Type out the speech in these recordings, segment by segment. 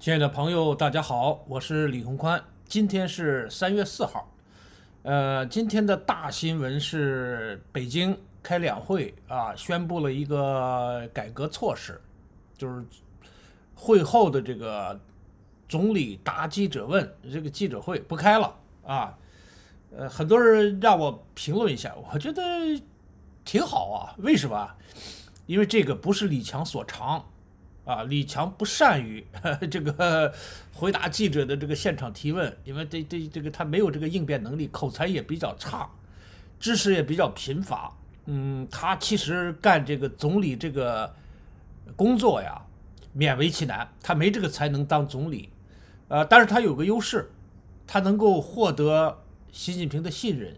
亲爱的朋友大家好，我是李宏宽。今天是三月四号，呃，今天的大新闻是北京开两会啊，宣布了一个改革措施，就是会后的这个总理答记者问这个记者会不开了啊。呃，很多人让我评论一下，我觉得挺好啊。为什么？因为这个不是李强所长。啊，李强不善于 这个回答记者的这个现场提问，因为这这这个他没有这个应变能力，口才也比较差，知识也比较贫乏。嗯，他其实干这个总理这个工作呀，勉为其难，他没这个才能当总理。呃，但是他有个优势，他能够获得习近平的信任。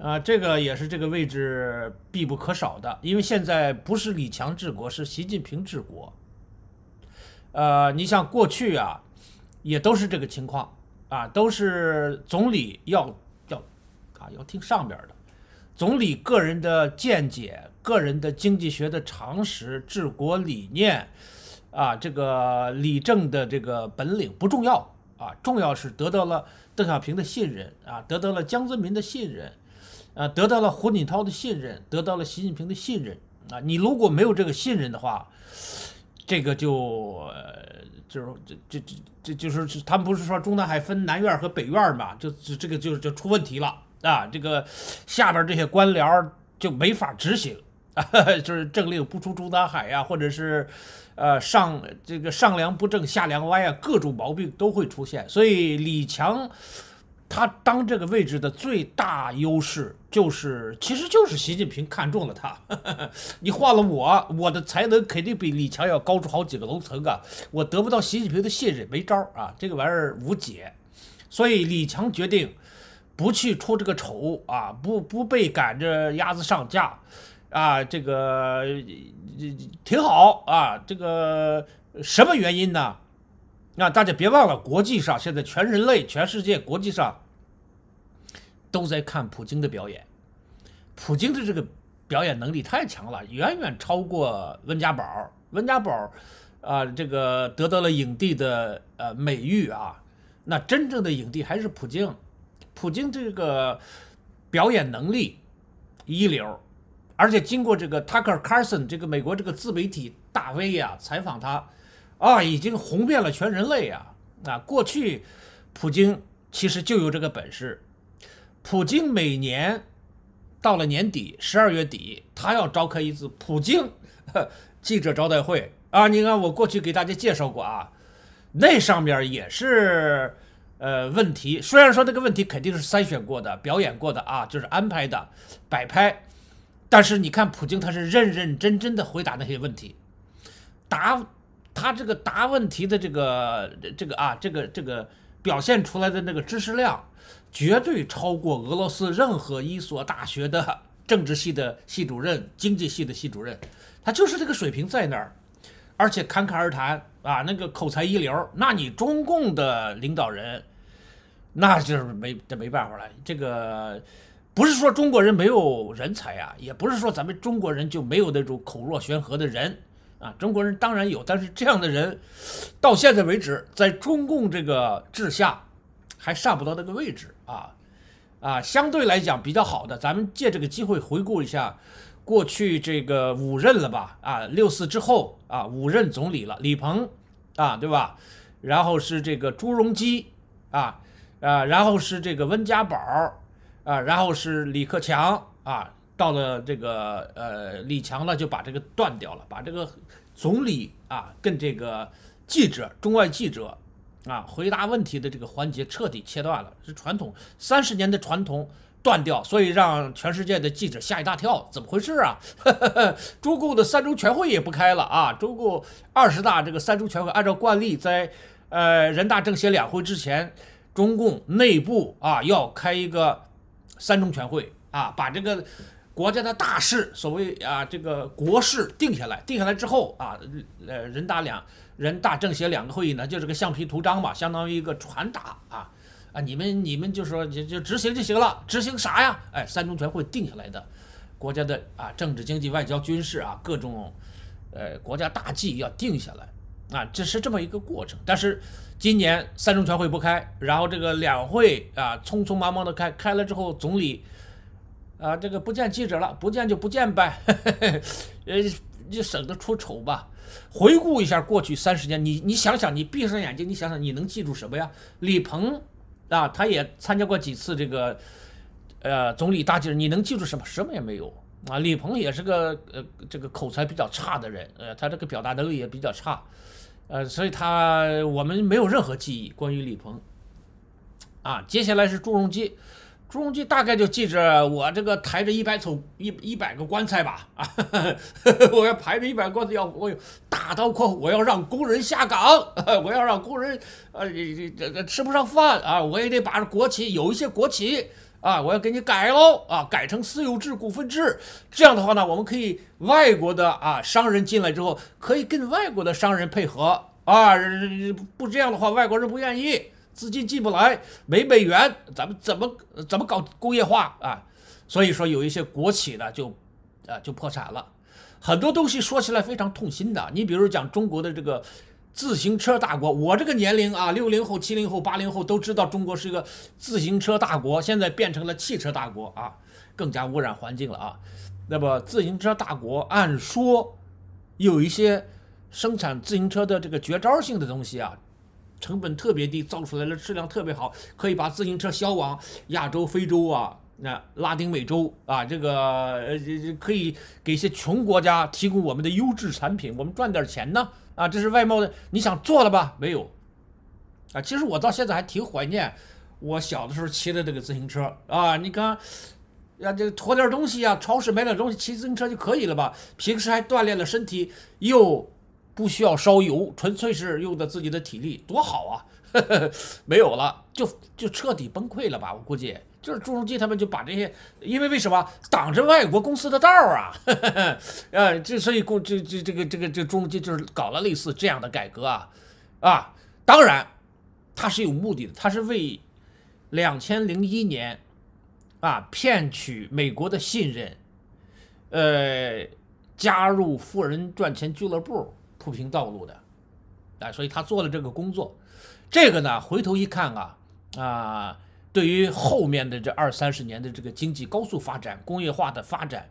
啊，这个也是这个位置必不可少的，因为现在不是李强治国，是习近平治国。呃，你像过去啊，也都是这个情况啊，都是总理要要，啊，要听上边的，总理个人的见解、个人的经济学的常识、治国理念，啊，这个理政的这个本领不重要啊，重要是得到了邓小平的信任啊，得到了江泽民的信任。呃，得到了胡锦涛的信任，得到了习近平的信任。啊，你如果没有这个信任的话，这个就就是这这这这就是他们不是说中南海分南院和北院嘛？就这这个就就出问题了啊！这个下边这些官僚就没法执行啊，就是政令不出中南海呀，或者是呃上这个上梁不正下梁歪呀，各种毛病都会出现。所以李强。他当这个位置的最大优势就是，其实就是习近平看中了他。你换了我，我的才能肯定比李强要高出好几个楼层啊！我得不到习近平的信任，没招儿啊！这个玩意儿无解。所以李强决定不去出这个丑啊，不不被赶着鸭子上架啊，这个挺好啊。这个什么原因呢？那大家别忘了，国际上现在全人类、全世界、国际上都在看普京的表演。普京的这个表演能力太强了，远远超过温家宝。温家宝啊，这个得到了影帝的呃美誉啊。那真正的影帝还是普京，普京这个表演能力一流，而且经过这个 Tucker Carlson 这个美国这个自媒体大 V 呀采访他。啊，已经红遍了全人类呀！啊，过去，普京其实就有这个本事。普京每年到了年底，十二月底，他要召开一次普京 记者招待会啊。你看，我过去给大家介绍过啊，那上面也是呃问题，虽然说那个问题肯定是筛选过的、表演过的啊，就是安排的摆拍，但是你看普京他是认认真真的回答那些问题，答。他这个答问题的这个这个啊，这个这个表现出来的那个知识量，绝对超过俄罗斯任何一所大学的政治系的系主任、经济系的系主任，他就是这个水平在那儿，而且侃侃而谈啊，那个口才一流。那你中共的领导人，那就是没这没办法了。这个不是说中国人没有人才呀，也不是说咱们中国人就没有那种口若悬河的人。啊，中国人当然有，但是这样的人到现在为止，在中共这个治下，还上不到那个位置啊，啊，相对来讲比较好的，咱们借这个机会回顾一下过去这个五任了吧？啊，六四之后啊，五任总理了，李鹏啊，对吧？然后是这个朱镕基啊，啊，然后是这个温家宝啊，然后是李克强啊。到了这个呃，李强呢就把这个断掉了，把这个总理啊跟这个记者、中外记者啊回答问题的这个环节彻底切断了，是传统三十年的传统断掉，所以让全世界的记者吓一大跳，怎么回事啊？中 共的三中全会也不开了啊！中共二十大这个三中全会按照惯例在呃人大政协两会之前，中共内部啊要开一个三中全会啊，把这个。国家的大事，所谓啊，这个国事定下来，定下来之后啊，呃，人大两人大政协两个会议呢，就是个橡皮图章嘛，相当于一个传达啊啊，你们你们就说就就执行就行了，执行啥呀？哎，三中全会定下来的，国家的啊，政治、经济、外交、军事啊，各种呃，国家大计要定下来啊，这是这么一个过程。但是今年三中全会不开，然后这个两会啊，匆匆忙忙的开，开了之后，总理。啊，这个不见记者了，不见就不见呗，呃，就省得出丑吧。回顾一下过去三十年，你你想想，你闭上眼睛，你想想，你能记住什么呀？李鹏，啊，他也参加过几次这个，呃，总理大记者，你能记住什么？什么也没有啊。李鹏也是个呃，这个口才比较差的人，呃，他这个表达能力也比较差，呃，所以他我们没有任何记忆关于李鹏，啊，接下来是朱镕基。朱镕基大概就记着我这个抬着一百口一一百个棺材吧啊！我要抬着一百棺材，要我大刀阔斧，我要让工人下岗，我要让工人啊，这这这吃不上饭啊！我也得把这国企有一些国企啊，我要给你改了啊，改成私有制股份制。这样的话呢，我们可以外国的啊商人进来之后，可以跟外国的商人配合啊，不这样的话，外国人不愿意。资金进不来，没美元，咱们怎么怎么搞工业化啊？所以说有一些国企呢，就啊就破产了。很多东西说起来非常痛心的，你比如讲中国的这个自行车大国，我这个年龄啊，六零后、七零后、八零后都知道中国是一个自行车大国，现在变成了汽车大国啊，更加污染环境了啊。那么自行车大国，按说有一些生产自行车的这个绝招性的东西啊。成本特别低，造出来的质量特别好，可以把自行车销往亚洲、非洲啊，那拉丁美洲啊，这个呃这这可以给一些穷国家提供我们的优质产品，我们赚点钱呢，啊，这是外贸的，你想做了吧？没有，啊，其实我到现在还挺怀念我小的时候骑的这个自行车啊，你看，呀这驮点东西啊，超市买点东西，骑自行车就可以了吧？平时还锻炼了身体，又。不需要烧油，纯粹是用的自己的体力，多好啊！没有了，就就彻底崩溃了吧？我估计就是朱镕基他们就把这些，因为为什么挡着外国公司的道呵，啊？呃，这所以公这这这个这个这朱镕基就是搞了类似这样的改革啊啊！当然，他是有目的的，他是为两千零一年啊骗取美国的信任，呃，加入富人赚钱俱乐部。铺平道路的，啊，所以他做了这个工作，这个呢，回头一看啊，啊，对于后面的这二三十年的这个经济高速发展、工业化的发展，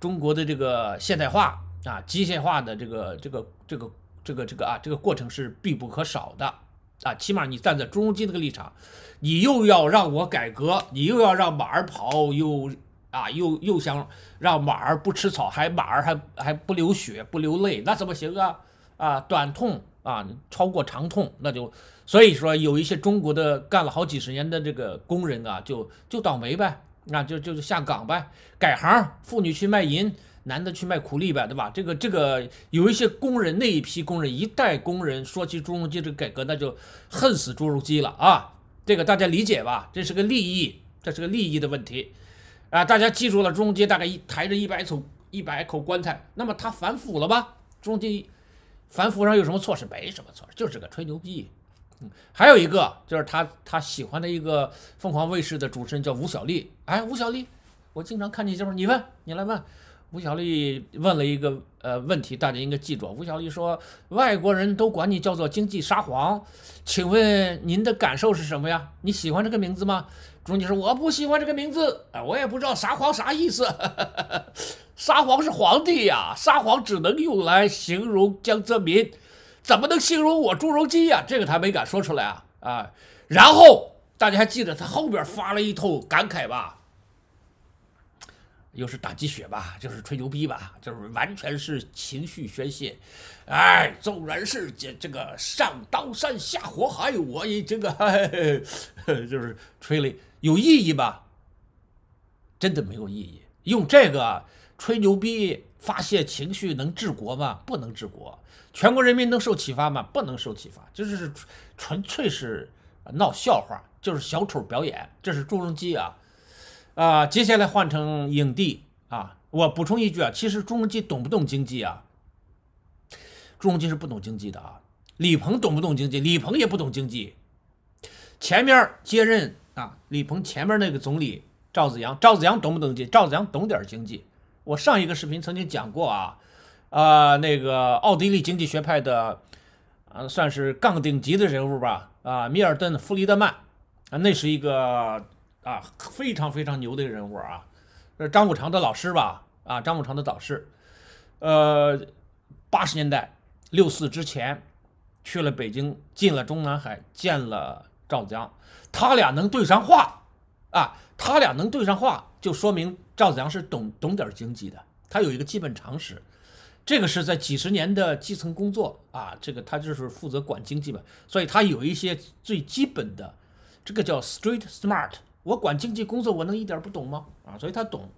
中国的这个现代化啊、机械化的这个、这个、这个、这个、这个啊，这个过程是必不可少的啊。起码你站在朱镕基那个立场，你又要让我改革，你又要让马儿跑，又啊又又想让马儿不吃草，还马儿还还不流血、不流泪，那怎么行啊？啊，短痛啊，超过长痛，那就，所以说有一些中国的干了好几十年的这个工人啊，就就倒霉呗，那就就是下岗呗，改行，妇女去卖淫，男的去卖苦力呗，对吧？这个这个有一些工人，那一批工人一代工人说起朱镕基这个改革，那就恨死朱镕基了啊！这个大家理解吧？这是个利益，这是个利益的问题，啊！大家记住了，朱镕基大概一抬着一百口一百口棺材，那么他反腐了吧？朱镕基。反腐上有什么错是没什么错，就是个吹牛逼。嗯，还有一个就是他他喜欢的一个凤凰卫视的主持人叫吴小莉。哎，吴小莉，我经常看你就是你问你来问。吴小莉问了一个呃问题，大家应该记住啊。吴小莉说：“外国人都管你叫做经济沙皇，请问您的感受是什么呀？你喜欢这个名字吗？”主持人说：“我不喜欢这个名字，哎，我也不知道沙皇啥意思。”沙皇是皇帝呀，沙皇只能用来形容江泽民，怎么能形容我朱镕基呀？这个他没敢说出来啊啊！然后大家还记得他后边发了一通感慨吧？又是打鸡血吧，就是吹牛逼吧，就是完全是情绪宣泄。哎，纵然是这这个上刀山下火海，我也这个 就是吹了有意义吧？真的没有意义，用这个。吹牛逼、发泄情绪能治国吗？不能治国。全国人民能受启发吗？不能受启发。就是纯粹是闹笑话，就是小丑表演。这是朱镕基啊，啊，接下来换成影帝啊。我补充一句啊，其实朱镕基懂不懂经济啊？朱镕基是不懂经济的啊。李鹏懂不懂经济？李鹏也不懂经济。前面接任啊，李鹏前面那个总理赵子阳，赵子阳懂不懂经济？赵子阳懂点经济。我上一个视频曾经讲过啊，啊，那个奥地利经济学派的，啊，算是杠顶级的人物吧，啊，米尔顿·弗里德曼，啊，那是一个啊非常非常牛的人物啊，呃，张五常的老师吧，啊，张五常的导师，呃，八十年代六四之前去了北京，进了中南海，见了赵子江，他俩能对上话，啊，他俩能对上话，就说明。赵子阳是懂懂点儿经济的，他有一个基本常识，这个是在几十年的基层工作啊，这个他就是负责管经济嘛，所以他有一些最基本的，这个叫 street smart。我管经济工作，我能一点不懂吗？啊，所以他懂。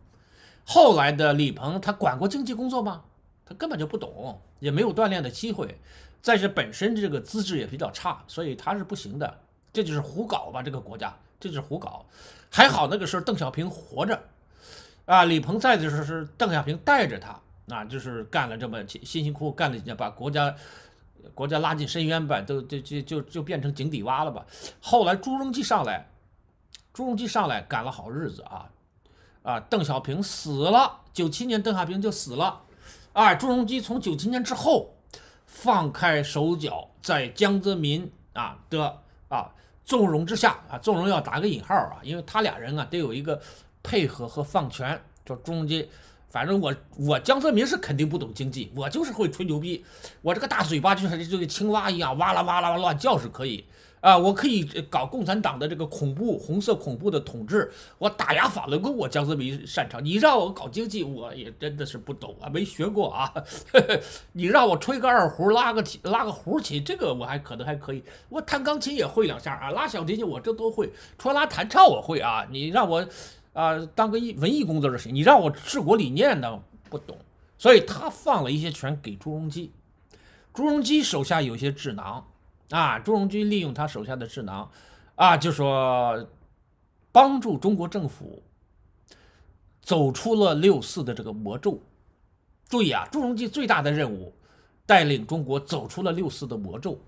后来的李鹏，他管过经济工作吗？他根本就不懂，也没有锻炼的机会，再是本身这个资质也比较差，所以他是不行的。这就是胡搞吧，这个国家，这就是胡搞。还好那个时候邓小平活着。啊，李鹏在的时候是邓小平带着他，啊，就是干了这么辛辛苦苦干了几年，把国家国家拉进深渊吧，都都就就就变成井底蛙了吧。后来朱镕基上来，朱镕基上来赶了好日子啊，啊，邓小平死了，九七年邓小平就死了，啊，朱镕基从九七年之后放开手脚，在江泽民啊的啊纵容之下啊纵容要打个引号啊，因为他俩人啊得有一个。配合和放权，这中间，反正我我江泽民是肯定不懂经济，我就是会吹牛逼，我这个大嘴巴就像这个青蛙一样哇啦哇啦哇乱叫是可以啊，我可以搞共产党的这个恐怖红色恐怖的统治，我打压法轮功我江泽民擅长，你让我搞经济我也真的是不懂啊，没学过啊，你让我吹个二胡拉个提拉个胡琴这个我还可能还可以，我弹钢琴也会两下啊，拉小提琴我这都会，除了拉弹唱我会啊，你让我。啊，当个艺文艺工作者行，你让我治国理念的不懂，所以他放了一些权给朱镕基，朱镕基手下有些智囊，啊，朱镕基利用他手下的智囊，啊，就说帮助中国政府走出了六四的这个魔咒。注意啊，朱镕基最大的任务，带领中国走出了六四的魔咒，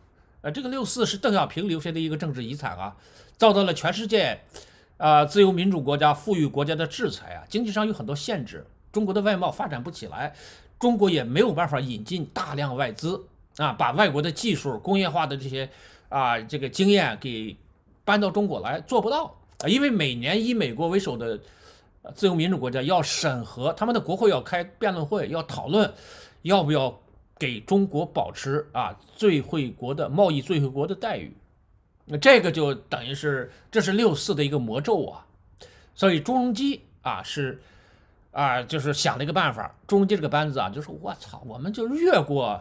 呃，这个六四是邓小平留下的一个政治遗产啊，遭到了全世界。啊，自由民主国家、富裕国家的制裁啊，经济上有很多限制。中国的外贸发展不起来，中国也没有办法引进大量外资啊，把外国的技术、工业化的这些啊这个经验给搬到中国来，做不到啊，因为每年以美国为首的自由民主国家要审核，他们的国会要开辩论会，要讨论要不要给中国保持啊最惠国的贸易最惠国的待遇。那这个就等于是这是六四的一个魔咒啊，所以朱镕基啊是啊就是想了一个办法，朱镕基这个班子啊就说我操，我们就越过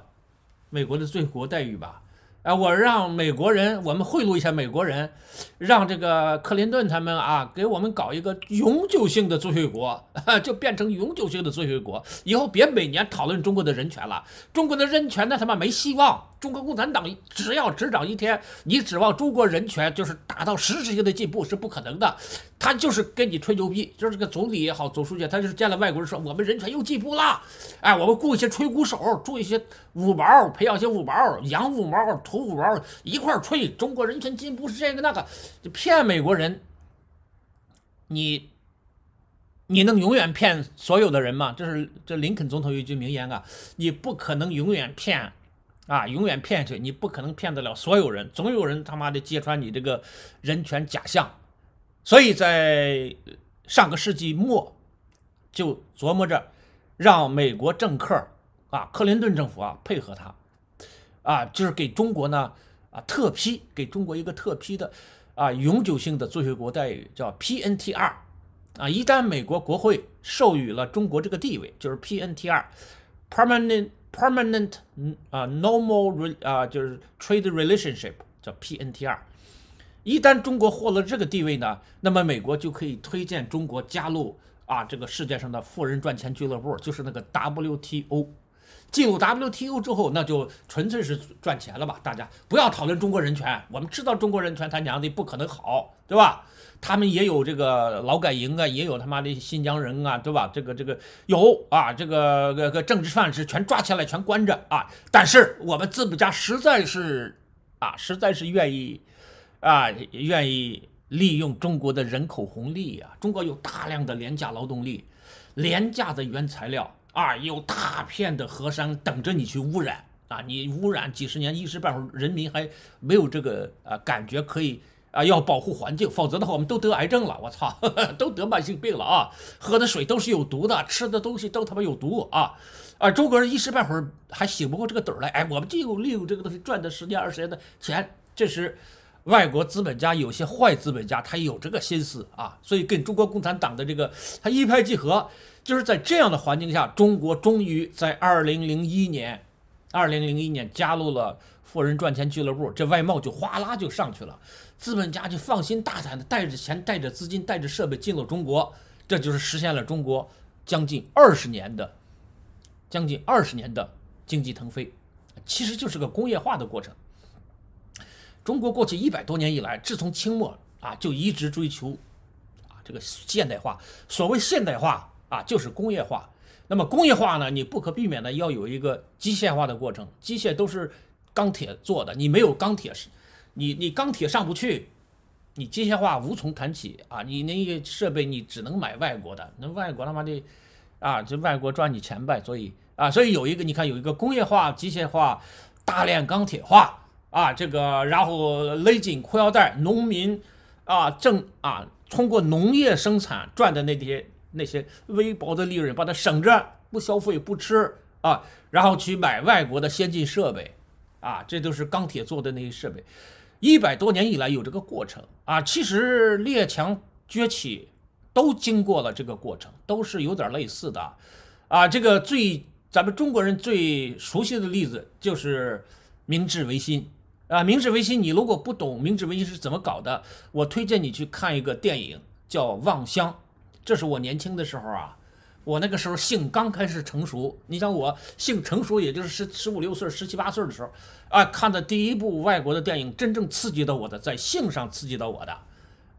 美国的罪惠国待遇吧，啊，我让美国人我们贿赂一下美国人，让这个克林顿他们啊给我们搞一个永久性的罪惠国，就变成永久性的罪惠国，以后别每年讨论中国的人权了，中国的人权那他妈没希望。中国共产党只要执掌一天，你指望中国人权就是达到实质性的进步是不可能的。他就是跟你吹牛逼，就是这个总理也好，总书记，他就是见了外国人说我们人权又进步啦，哎，我们雇一些吹鼓手，雇一些五毛，培养些五毛，养五毛，土五毛，一块吹中国人权进步是这个那个，就骗美国人。你，你能永远骗所有的人吗？这是这林肯总统有一句名言啊，你不可能永远骗。啊，永远骗去，你不可能骗得了所有人，总有人他妈的揭穿你这个人权假象。所以在上个世纪末，就琢磨着让美国政客啊，克林顿政府啊配合他，啊，就是给中国呢啊特批，给中国一个特批的啊永久性的最惠国待遇，叫 PNTR。啊，一旦美国国会授予了中国这个地位，就是 PNTR，Permanent。Permanent 啊，normal 啊，就是 trade relationship 叫 PNTR。一旦中国获了这个地位呢，那么美国就可以推荐中国加入啊，这个世界上的富人赚钱俱乐部，就是那个 WTO。进入 WTO 之后，那就纯粹是赚钱了吧？大家不要讨论中国人权，我们知道中国人权他娘的不可能好，对吧？他们也有这个劳改营啊，也有他妈的新疆人啊，对吧？这个这个有啊，这个个个政治犯是全抓起来全关着啊。但是我们资本家实在是啊，实在是愿意啊，愿意利用中国的人口红利啊，中国有大量的廉价劳动力，廉价的原材料。啊，有大片的河山等着你去污染啊！你污染几十年，一时半会儿人民还没有这个啊感觉可以啊，要保护环境，否则的话我们都得癌症了，我操，都得慢性病了啊！喝的水都是有毒的，吃的东西都他妈有毒啊！啊，中国人一时半会儿还醒不过这个盹来，哎，我们就利用这个东西赚的十年二十年的钱，这是外国资本家有些坏资本家他有这个心思啊，所以跟中国共产党的这个他一拍即合。就是在这样的环境下，中国终于在二零零一年，二零零一年加入了富人赚钱俱乐部，这外贸就哗啦就上去了，资本家就放心大胆的带着钱、带着资金、带着设备进了中国，这就是实现了中国将近二十年的将近二十年的经济腾飞，其实就是个工业化的过程。中国过去一百多年以来，自从清末啊就一直追求啊这个现代化，所谓现代化。啊，就是工业化。那么工业化呢？你不可避免的要有一个机械化的过程。机械都是钢铁做的，你没有钢铁，是，你你钢铁上不去，你机械化无从谈起啊！你那些设备，你只能买外国的。那外国他妈的，啊，这外国赚你钱呗。所以啊，所以有一个，你看有一个工业化、机械化、大炼钢铁化啊，这个然后勒紧裤腰带，农民啊挣啊，通过农业生产赚的那些。那些微薄的利润，把它省着不消费、不吃啊，然后去买外国的先进设备，啊，这都是钢铁做的那些设备。一百多年以来有这个过程啊，其实列强崛起都经过了这个过程，都是有点类似的啊。这个最咱们中国人最熟悉的例子就是明治维新啊。明治维新你如果不懂明治维新是怎么搞的，我推荐你去看一个电影叫《望乡》。这是我年轻的时候啊，我那个时候性刚开始成熟。你想我性成熟，也就是十十五六岁、十七八岁的时候，啊，看的第一部外国的电影，真正刺激到我的，在性上刺激到我的，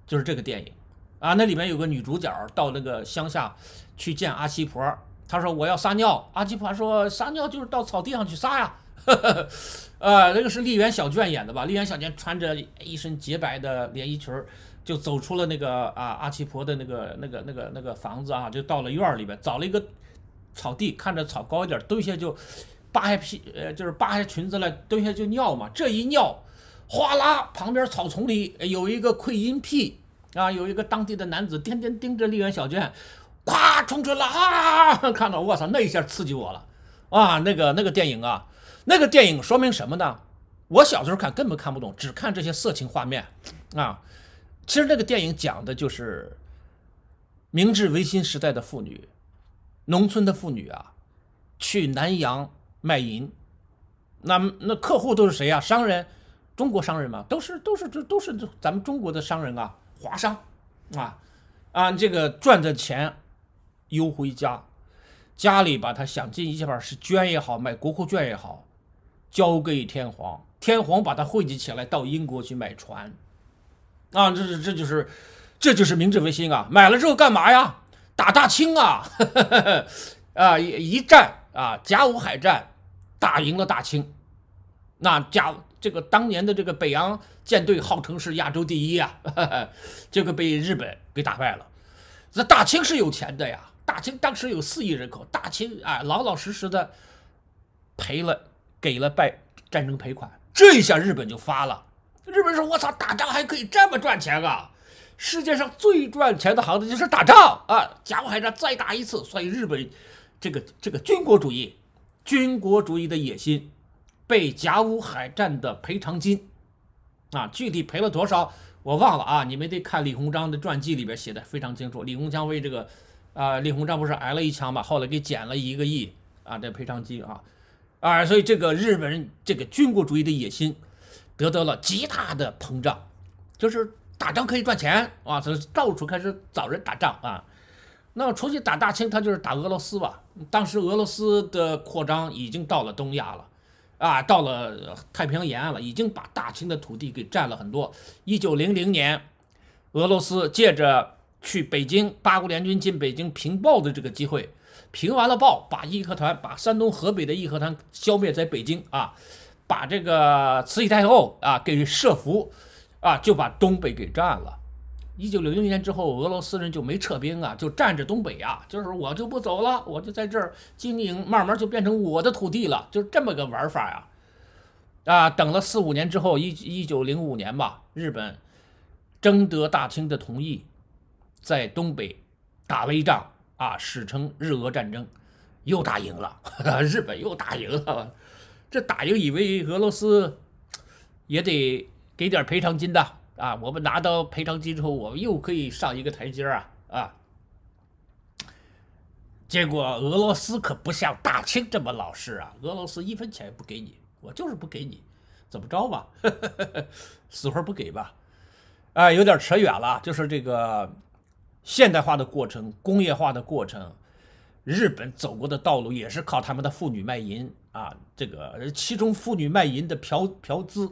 就是这个电影，啊，那里面有个女主角到那个乡下去见阿七婆，她说我要撒尿，阿七婆说撒尿就是到草地上去撒呀，呃，那个是丽媛小娟演的吧？丽媛小娟穿着一身洁白的连衣裙儿。就走出了那个啊阿奇婆的那个那个那个那个房子啊，就到了院儿里边，找了一个草地，看着草高一点，蹲下就扒下屁，呃，就是扒下裙子来，蹲下就尿嘛。这一尿，哗啦，旁边草丛里有一个窥阴癖啊，有一个当地的男子天天盯着丽媛小娟，咵冲出来了啊！看到我操，那一下刺激我了啊！那个那个电影啊，那个电影说明什么呢？我小时候看根本看不懂，只看这些色情画面啊。其实那个电影讲的就是明治维新时代的妇女，农村的妇女啊，去南洋卖淫，那那客户都是谁呀？商人，中国商人嘛，都是都是这都是咱们中国的商人啊，华商啊，啊这个赚的钱邮回家，家里把他想尽一切办法捐也好，买国库券也好，交给天皇，天皇把他汇集起来到英国去买船。啊，这这这就是，这就是明治维新啊！买了之后干嘛呀？打大清啊！啊，一战啊，甲午海战打赢了大清，那甲这个当年的这个北洋舰队号称是亚洲第一啊，结 果被日本给打败了。这大清是有钱的呀，大清当时有四亿人口，大清啊老老实实的赔了，给了败战争赔款，这一下日本就发了。日本说：“我操，打仗还可以这么赚钱啊！世界上最赚钱的行当就是打仗啊！甲午海战再打一次，所以日本这个这个军国主义、军国主义的野心，被甲午海战的赔偿金啊，具体赔了多少我忘了啊！你们得看李鸿章的传记里边写的非常清楚。李鸿章为这个啊，李鸿章不是挨了一枪嘛？后来给减了一个亿啊，这赔偿金啊，啊，所以这个日本人这个军国主义的野心。”得到了极大的膨胀，就是打仗可以赚钱啊！他到处开始找人打仗啊。那么，除去打大清，他就是打俄罗斯吧？当时俄罗斯的扩张已经到了东亚了，啊，到了太平洋沿岸了，已经把大清的土地给占了很多。一九零零年，俄罗斯借着去北京八国联军进北京平暴的这个机会，平完了暴，把义和团，把山东河北的义和团消灭在北京啊。把这个慈禧太后啊给设伏，啊就把东北给占了。一九零零年之后，俄罗斯人就没撤兵啊，就占着东北啊，就是我就不走了，我就在这儿经营，慢慢就变成我的土地了，就是这么个玩法呀。啊，等了四五年之后，一一九零五年吧，日本征得大清的同意，在东北打了一仗，啊，史称日俄战争，又打赢了，日本又打赢了。这打赢以为俄罗斯也得给点赔偿金的啊！我们拿到赔偿金之后，我们又可以上一个台阶啊啊！结果俄罗斯可不像大清这么老实啊，俄罗斯一分钱也不给你，我就是不给你，怎么着吧，死活不给吧？哎，有点扯远了，就是这个现代化的过程、工业化的过程，日本走过的道路也是靠他们的妇女卖淫。啊，这个其中妇女卖淫的嫖嫖资，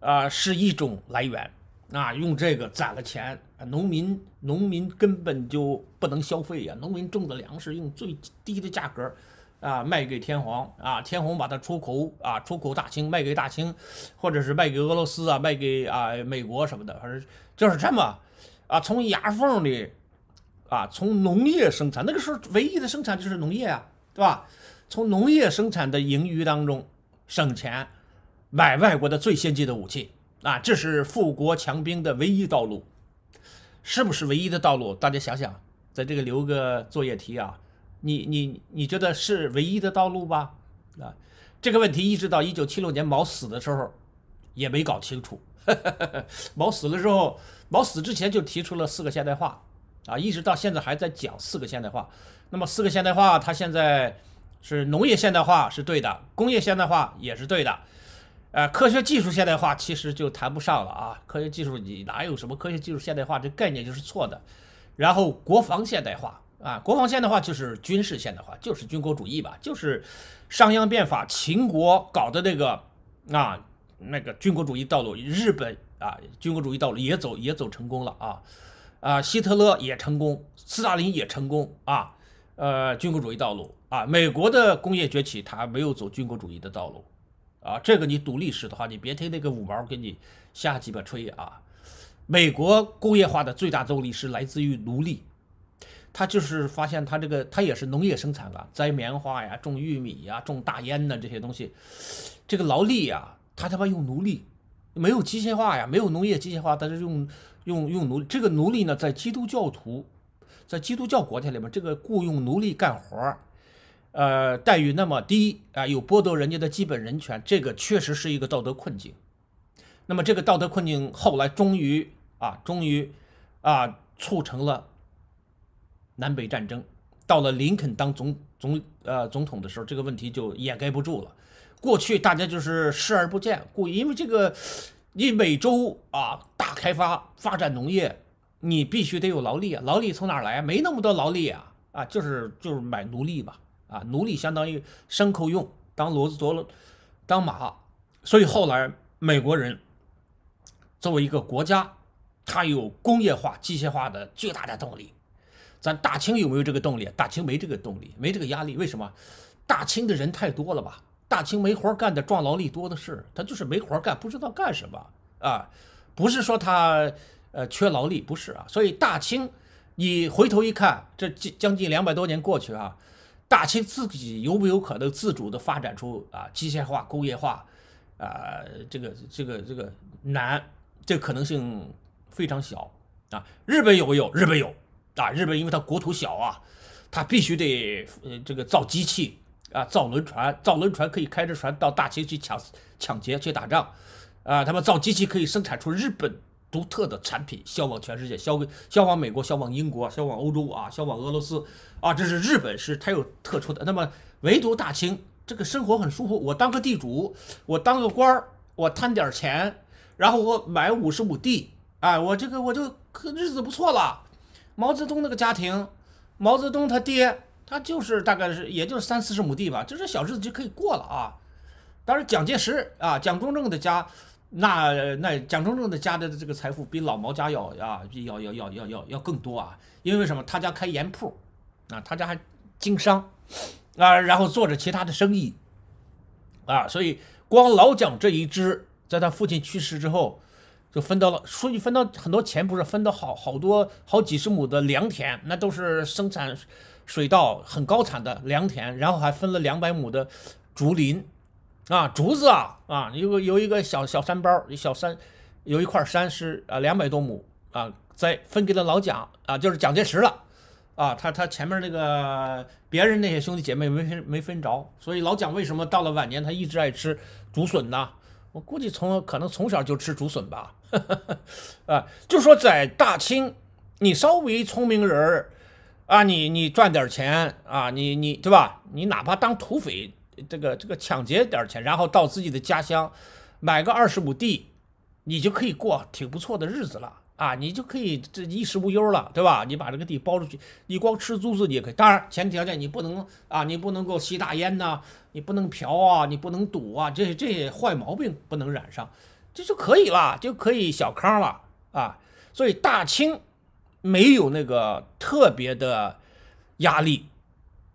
啊是一种来源，啊用这个攒了钱，农民农民根本就不能消费呀，农民种的粮食用最低的价格，啊卖给天皇，啊天皇把它出口啊出口大清，卖给大清，或者是卖给俄罗斯啊，卖给啊美国什么的，反正就是这么，啊从牙缝里，啊从农业生产，那个时候唯一的生产就是农业啊，对吧？从农业生产的盈余当中省钱买外国的最先进的武器啊，这是富国强兵的唯一道路，是不是唯一的道路？大家想想，在这个留个作业题啊，你你你觉得是唯一的道路吧？啊，这个问题一直到一九七六年毛死的时候也没搞清楚。毛死了之后，毛死之前就提出了四个现代化啊，一直到现在还在讲四个现代化。那么四个现代化，它现在。是农业现代化是对的，工业现代化也是对的，呃，科学技术现代化其实就谈不上了啊，科学技术你哪有什么科学技术现代化这概念就是错的，然后国防现代化啊，国防现代化就是军事现代化，就是军国主义吧，就是商鞅变法秦国搞的那个啊那个军国主义道路，日本啊军国主义道路也走也走成功了啊，啊希特勒也成功，斯大林也成功啊。呃，军国主义道路啊，美国的工业崛起，它没有走军国主义的道路啊。这个你读历史的话，你别听那个五毛给你瞎鸡巴吹啊。美国工业化的最大动力是来自于奴隶，他就是发现他这个他也是农业生产啊，栽棉花呀，种玉米呀，种大烟呐这些东西，这个劳力呀，他他妈用奴隶，没有机械化呀，没有农业机械化，他是用用用奴隶。这个奴隶呢，在基督教徒。在基督教国家里面，这个雇佣奴隶干活儿，呃，待遇那么低啊，又剥夺人家的基本人权，这个确实是一个道德困境。那么这个道德困境后来终于啊，终于啊，促成了南北战争。到了林肯当总总呃总统的时候，这个问题就掩盖不住了。过去大家就是视而不见，故意因为这个，你美洲啊大开发发展农业。你必须得有劳力啊，劳力从哪来？没那么多劳力啊，啊，就是就是买奴隶吧，啊，奴隶相当于牲口用，当骡子做，当马，所以后来美国人作为一个国家，他有工业化、机械化的巨大的动力。咱大清有没有这个动力？大清没这个动力，没这个压力。为什么？大清的人太多了吧？大清没活干的壮劳力多的是，他就是没活干，不知道干什么啊，不是说他。呃，缺劳力不是啊，所以大清，你回头一看，这近将近两百多年过去啊，大清自己有没有可能自主的发展出啊机械化、工业化啊，这个这个这个难，这可能性非常小啊。日本有没有？日本有啊，日本因为它国土小啊，它必须得呃这个造机器啊，造轮船，造轮船可以开着船到大清去抢抢劫去打仗啊，他们造机器可以生产出日本。独特的产品销往全世界，销销往美国，销往英国，销往欧洲啊，销往俄罗斯啊，这是日本是它有特殊的。那么唯独大清这个生活很舒服，我当个地主，我当个官儿，我贪点钱，然后我买五十亩地，哎，我这个我就日子不错了。毛泽东那个家庭，毛泽东他爹他就是大概是也就是三四十亩地吧，就是小日子就可以过了啊。当然蒋介石啊，蒋中正的家。那那蒋中正的家的这个财富比老毛家要啊，要要要要要要更多啊！因为什么？他家开盐铺，啊，他家还经商，啊，然后做着其他的生意，啊，所以光老蒋这一支，在他父亲去世之后，就分到了，说句分到很多钱不是，分到好好多好几十亩的良田，那都是生产水稻很高产的良田，然后还分了两百亩的竹林。啊，竹子啊，啊，有个有一个小小山包一小山，有一块山是啊，两百多亩啊，在分给了老蒋啊，就是蒋介石了，啊，他他前面那个别人那些兄弟姐妹没分没分着，所以老蒋为什么到了晚年他一直爱吃竹笋呢？我估计从可能从小就吃竹笋吧，啊，就说在大清，你稍微聪明人儿啊，你你赚点钱啊，你你对吧？你哪怕当土匪。这个这个抢劫点儿钱，然后到自己的家乡，买个二十亩地，你就可以过挺不错的日子了啊，你就可以这衣食无忧了，对吧？你把这个地包出去，你光吃租子你也可以。当然，前提条件你不能啊，你不能够吸大烟呐，你不能嫖啊，你不能赌啊，这这些坏毛病不能染上，这就可以了，就可以小康了啊。所以大清没有那个特别的压力。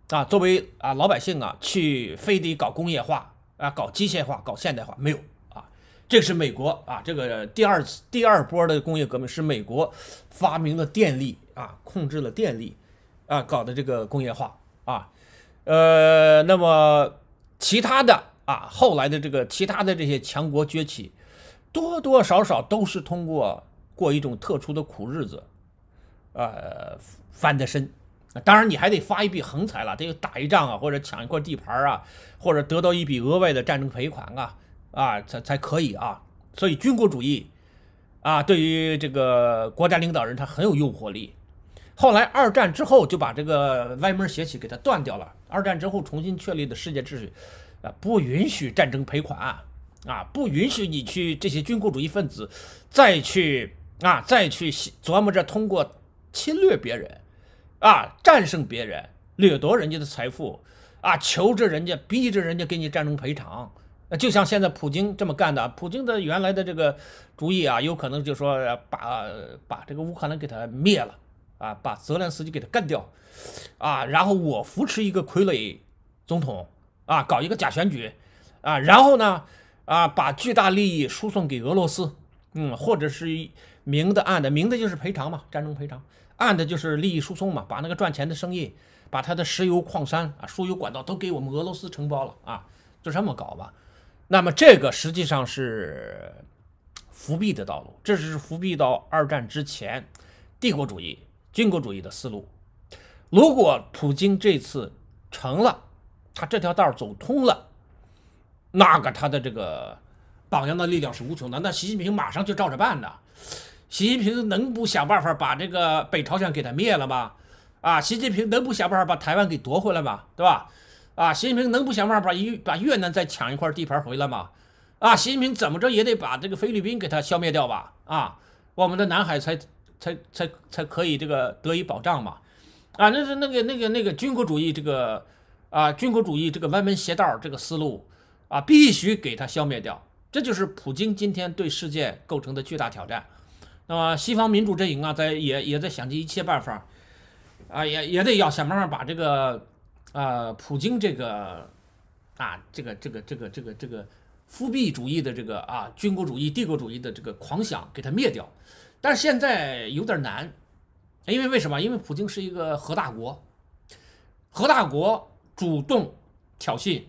啊，作为啊老百姓啊，去非得搞工业化啊，搞机械化，搞现代化，没有啊。这是美国啊，这个第二次第二波的工业革命是美国发明了电力啊，控制了电力啊，搞的这个工业化啊。呃，那么其他的啊，后来的这个其他的这些强国崛起，多多少少都是通过过一种特殊的苦日子啊翻的身。当然，你还得发一笔横财了，得打一仗啊，或者抢一块地盘啊，或者得到一笔额外的战争赔款啊，啊，才才可以啊。所以，军国主义啊，对于这个国家领导人，他很有诱惑力。后来，二战之后就把这个歪门邪气给他断掉了。二战之后重新确立的世界秩序啊，不允许战争赔款啊，不允许你去这些军国主义分子再去啊，再去琢磨着通过侵略别人。啊，战胜别人，掠夺人家的财富，啊，求着人家，逼着人家给你战争赔偿，那就像现在普京这么干的。普京的原来的这个主意啊，有可能就说把把这个乌克兰给他灭了，啊，把泽连斯基给他干掉，啊，然后我扶持一个傀儡总统，啊，搞一个假选举，啊，然后呢，啊，把巨大利益输送给俄罗斯，嗯，或者是明的暗的，明的就是赔偿嘛，战争赔偿。按的就是利益输送嘛，把那个赚钱的生意，把他的石油矿山啊、输油管道都给我们俄罗斯承包了啊，就这么搞吧。那么这个实际上是伏壁的道路，这是伏壁到二战之前帝国主义、军国主义的思路。如果普京这次成了，他这条道走通了，那个他的这个榜样的力量是无穷的，那习近平马上就照着办的。习近平能不想办法把这个北朝鲜给他灭了吗？啊，习近平能不想办法把台湾给夺回来吗？对吧？啊，习近平能不想办法把越把越南再抢一块地盘回来吗？啊，习近平怎么着也得把这个菲律宾给他消灭掉吧？啊，我们的南海才才才才可以这个得以保障嘛？啊，那是那个那个那个军国主义这个啊军国主义这个歪门邪道这个思路啊，必须给他消灭掉。这就是普京今天对世界构成的巨大挑战。那么西方民主阵营啊，在也也在想尽一切办法，啊，也也得要想办法把这个啊，普京这个啊，这个这个这个这个这个，复辟主义的这个啊，军国主义、帝国主义的这个狂想给他灭掉。但是现在有点难，因为为什么？因为普京是一个核大国，核大国主动挑衅、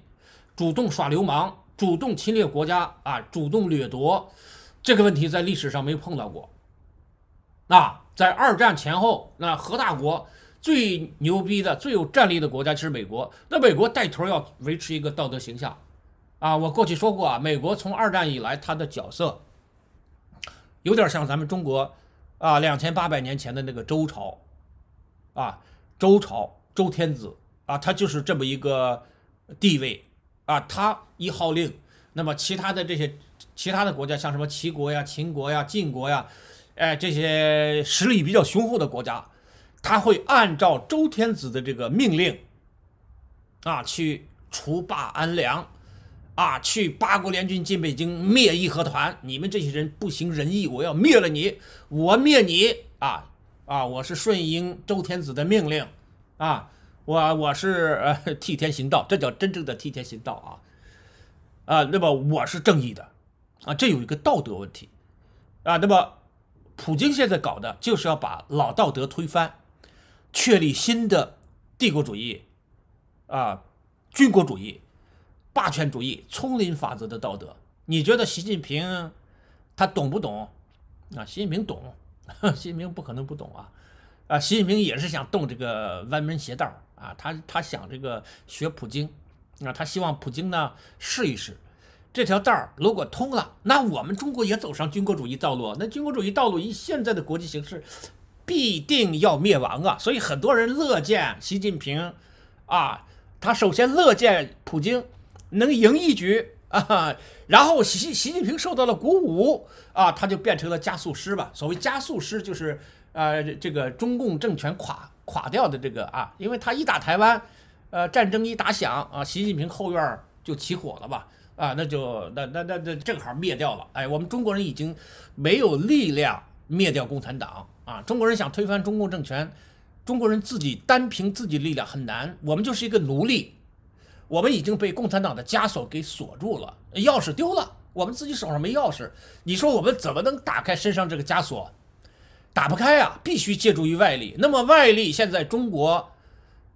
主动耍流氓、主动侵略国家啊，主动掠夺，这个问题在历史上没有碰到过。那在二战前后，那核大国最牛逼的、最有战力的国家，其实美国。那美国带头要维持一个道德形象，啊，我过去说过啊，美国从二战以来它的角色，有点像咱们中国，啊，两千八百年前的那个周朝，啊，周朝周天子啊，他就是这么一个地位，啊，他一号令，那么其他的这些其他的国家，像什么齐国呀、秦国呀、晋国呀。哎，这些实力比较雄厚的国家，他会按照周天子的这个命令，啊，去除霸安良，啊，去八国联军进北京灭义和团。你们这些人不行仁义，我要灭了你，我灭你，啊啊！我是顺应周天子的命令，啊，我我是替天行道，这叫真正的替天行道啊，啊，那么我是正义的，啊，这有一个道德问题，啊，那么。普京现在搞的就是要把老道德推翻，确立新的帝国主义、啊军国主义、霸权主义、丛林法则的道德。你觉得习近平他懂不懂？啊，习近平懂，习近平不可能不懂啊。啊，习近平也是想动这个歪门邪道啊，他他想这个学普京，啊，他希望普京呢试一试。这条道儿如果通了，那我们中国也走上军国主义道路，那军国主义道路以现在的国际形势，必定要灭亡啊！所以很多人乐见习近平，啊，他首先乐见普京能赢一局啊，然后习习近平受到了鼓舞啊，他就变成了加速师吧。所谓加速师，就是呃，这个中共政权垮垮掉的这个啊，因为他一打台湾，呃，战争一打响啊，习近平后院就起火了吧。啊，那就那那那那正好灭掉了。哎，我们中国人已经没有力量灭掉共产党啊！中国人想推翻中共政权，中国人自己单凭自己力量很难。我们就是一个奴隶，我们已经被共产党的枷锁给锁住了，钥匙丢了，我们自己手上没钥匙。你说我们怎么能打开身上这个枷锁？打不开啊！必须借助于外力。那么外力现在中国，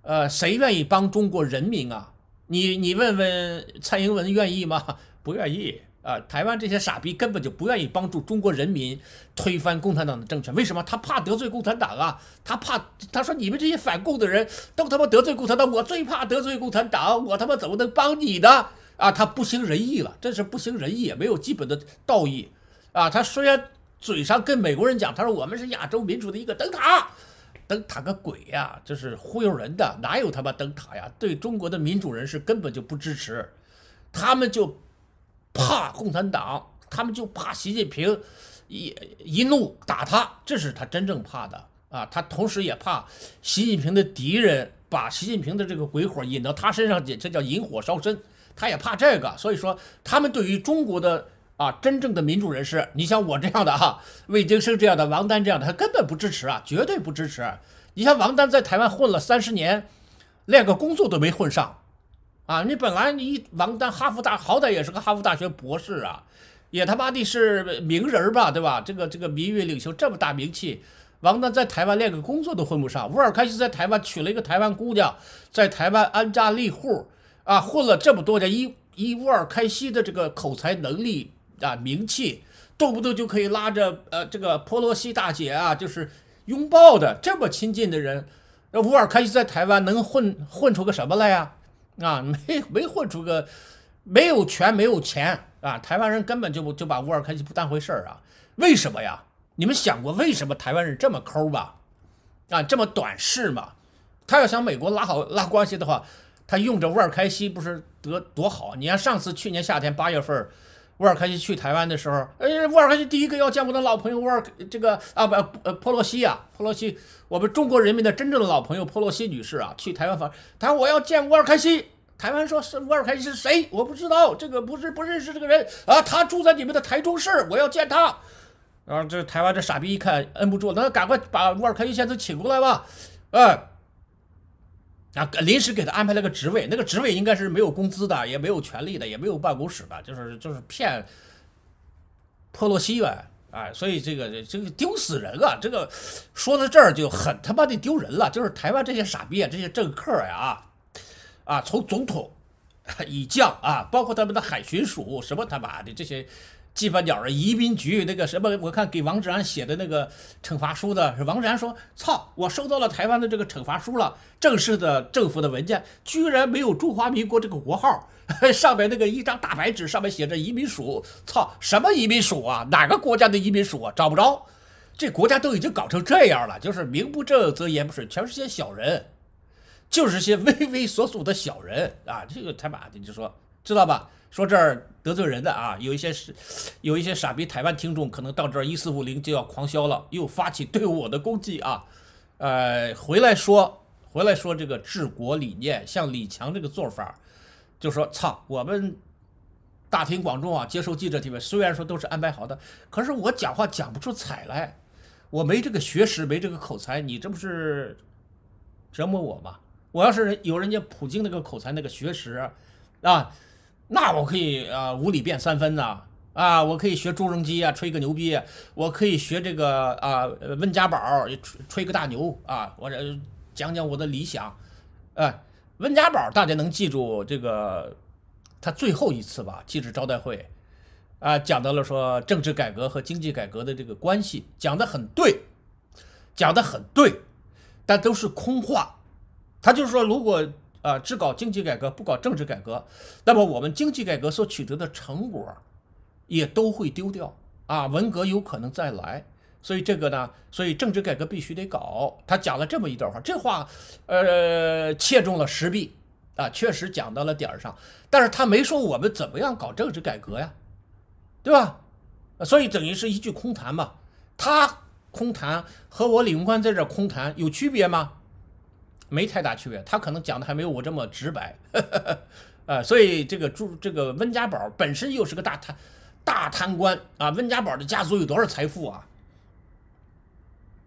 呃，谁愿意帮中国人民啊？你你问问蔡英文愿意吗？不愿意啊！台湾这些傻逼根本就不愿意帮助中国人民推翻共产党的政权。为什么？他怕得罪共产党啊！他怕他说你们这些反共的人都他妈得罪共产党，我最怕得罪共产党，我他妈怎么能帮你呢？啊，他不仁义了，真是不仁义，没有基本的道义啊！他虽然嘴上跟美国人讲，他说我们是亚洲民主的一个灯塔。灯塔个鬼呀，这是忽悠人的，哪有他妈灯塔呀？对中国的民主人士根本就不支持，他们就怕共产党，他们就怕习近平一一怒打他，这是他真正怕的啊。他同时也怕习近平的敌人把习近平的这个鬼火引到他身上去，这叫引火烧身，他也怕这个。所以说，他们对于中国的。啊，真正的民主人士，你像我这样的哈，魏京生这样的，王丹这样的，他根本不支持啊，绝对不支持。你像王丹在台湾混了三十年，连个工作都没混上，啊，你本来你王丹哈佛大好歹也是个哈佛大学博士啊，也他妈的是名人吧，对吧？这个这个民运领袖这么大名气，王丹在台湾连个工作都混不上。乌尔开西在台湾娶了一个台湾姑娘，在台湾安家立户，啊，混了这么多年，依依乌尔开西的这个口才能力。啊，名气动不动就可以拉着呃这个波罗西大姐啊，就是拥抱的这么亲近的人，那乌尔开西在台湾能混混出个什么来呀？啊，没没混出个，没有权没有钱啊！台湾人根本就不就把乌尔开西不当回事儿啊？为什么呀？你们想过为什么台湾人这么抠吧？啊，这么短视吗？他要想美国拉好拉关系的话，他用着乌尔开西不是得多好？你看上次去年夏天八月份。沃尔开西去台湾的时候，哎，沃尔开西第一个要见我的老朋友沃尔这个啊不呃波洛西啊，波洛西，我们中国人民的真正的老朋友波洛西女士啊，去台湾访，他说我要见沃尔开西。台湾说是沃尔开西是谁？我不知道，这个不是不认识这个人啊，他住在你们的台中市，我要见他。然后这台湾这傻逼一看摁不住，那赶快把沃尔开西先生请过来吧，哎。啊，临时给他安排了个职位，那个职位应该是没有工资的，也没有权利的，也没有办公室的，就是就是骗，破洛西呗，啊。哎，所以这个这个丢死人啊！这个说到这儿就很他妈的丢人了，就是台湾这些傻逼啊，这些政客呀，啊，啊，从总统 以降啊，包括他们的海巡署，什么他妈的这些。鸡巴鸟的移民局那个什么，我看给王志安写的那个惩罚书的是王志安说：“操，我收到了台湾的这个惩罚书了，正式的政府的文件，居然没有中华民国这个国号，上面那个一张大白纸，上面写着移民署，操，什么移民署啊？哪个国家的移民署啊？找不着，这国家都已经搞成这样了，就是名不正则言不顺，全是些小人，就是些畏畏缩缩的小人啊！这个他妈的就说知道吧？”说这儿得罪人的啊，有一些是有一些傻逼台湾听众，可能到这儿一四五零就要狂销了，又发起对我的攻击啊！呃，回来说回来说这个治国理念，像李强这个做法，就说操，我们大庭广众啊，接受记者提问，虽然说都是安排好的，可是我讲话讲不出彩来，我没这个学识，没这个口才，你这不是折磨我吗？我要是有人家普京那个口才，那个学识啊！那我可以啊，五里变三分呐、啊，我可以学朱镕基啊，吹个牛逼；我可以学这个啊，温家宝吹吹个大牛啊，我这讲讲我的理想。哎，温家宝大家能记住这个，他最后一次吧，记者招待会，啊，讲到了说政治改革和经济改革的这个关系，讲的很对，讲的很对，但都是空话。他就是说，如果啊，只搞经济改革不搞政治改革，那么我们经济改革所取得的成果，也都会丢掉啊。文革有可能再来，所以这个呢，所以政治改革必须得搞。他讲了这么一段话，这话，呃，切中了时弊啊，确实讲到了点儿上，但是他没说我们怎么样搞政治改革呀，对吧？所以等于是一句空谈嘛。他空谈和我李云宽在这空谈有区别吗？没太大区别，他可能讲的还没有我这么直白，啊，所以这个朱这个温家宝本身又是个大贪大贪官啊，温家宝的家族有多少财富啊？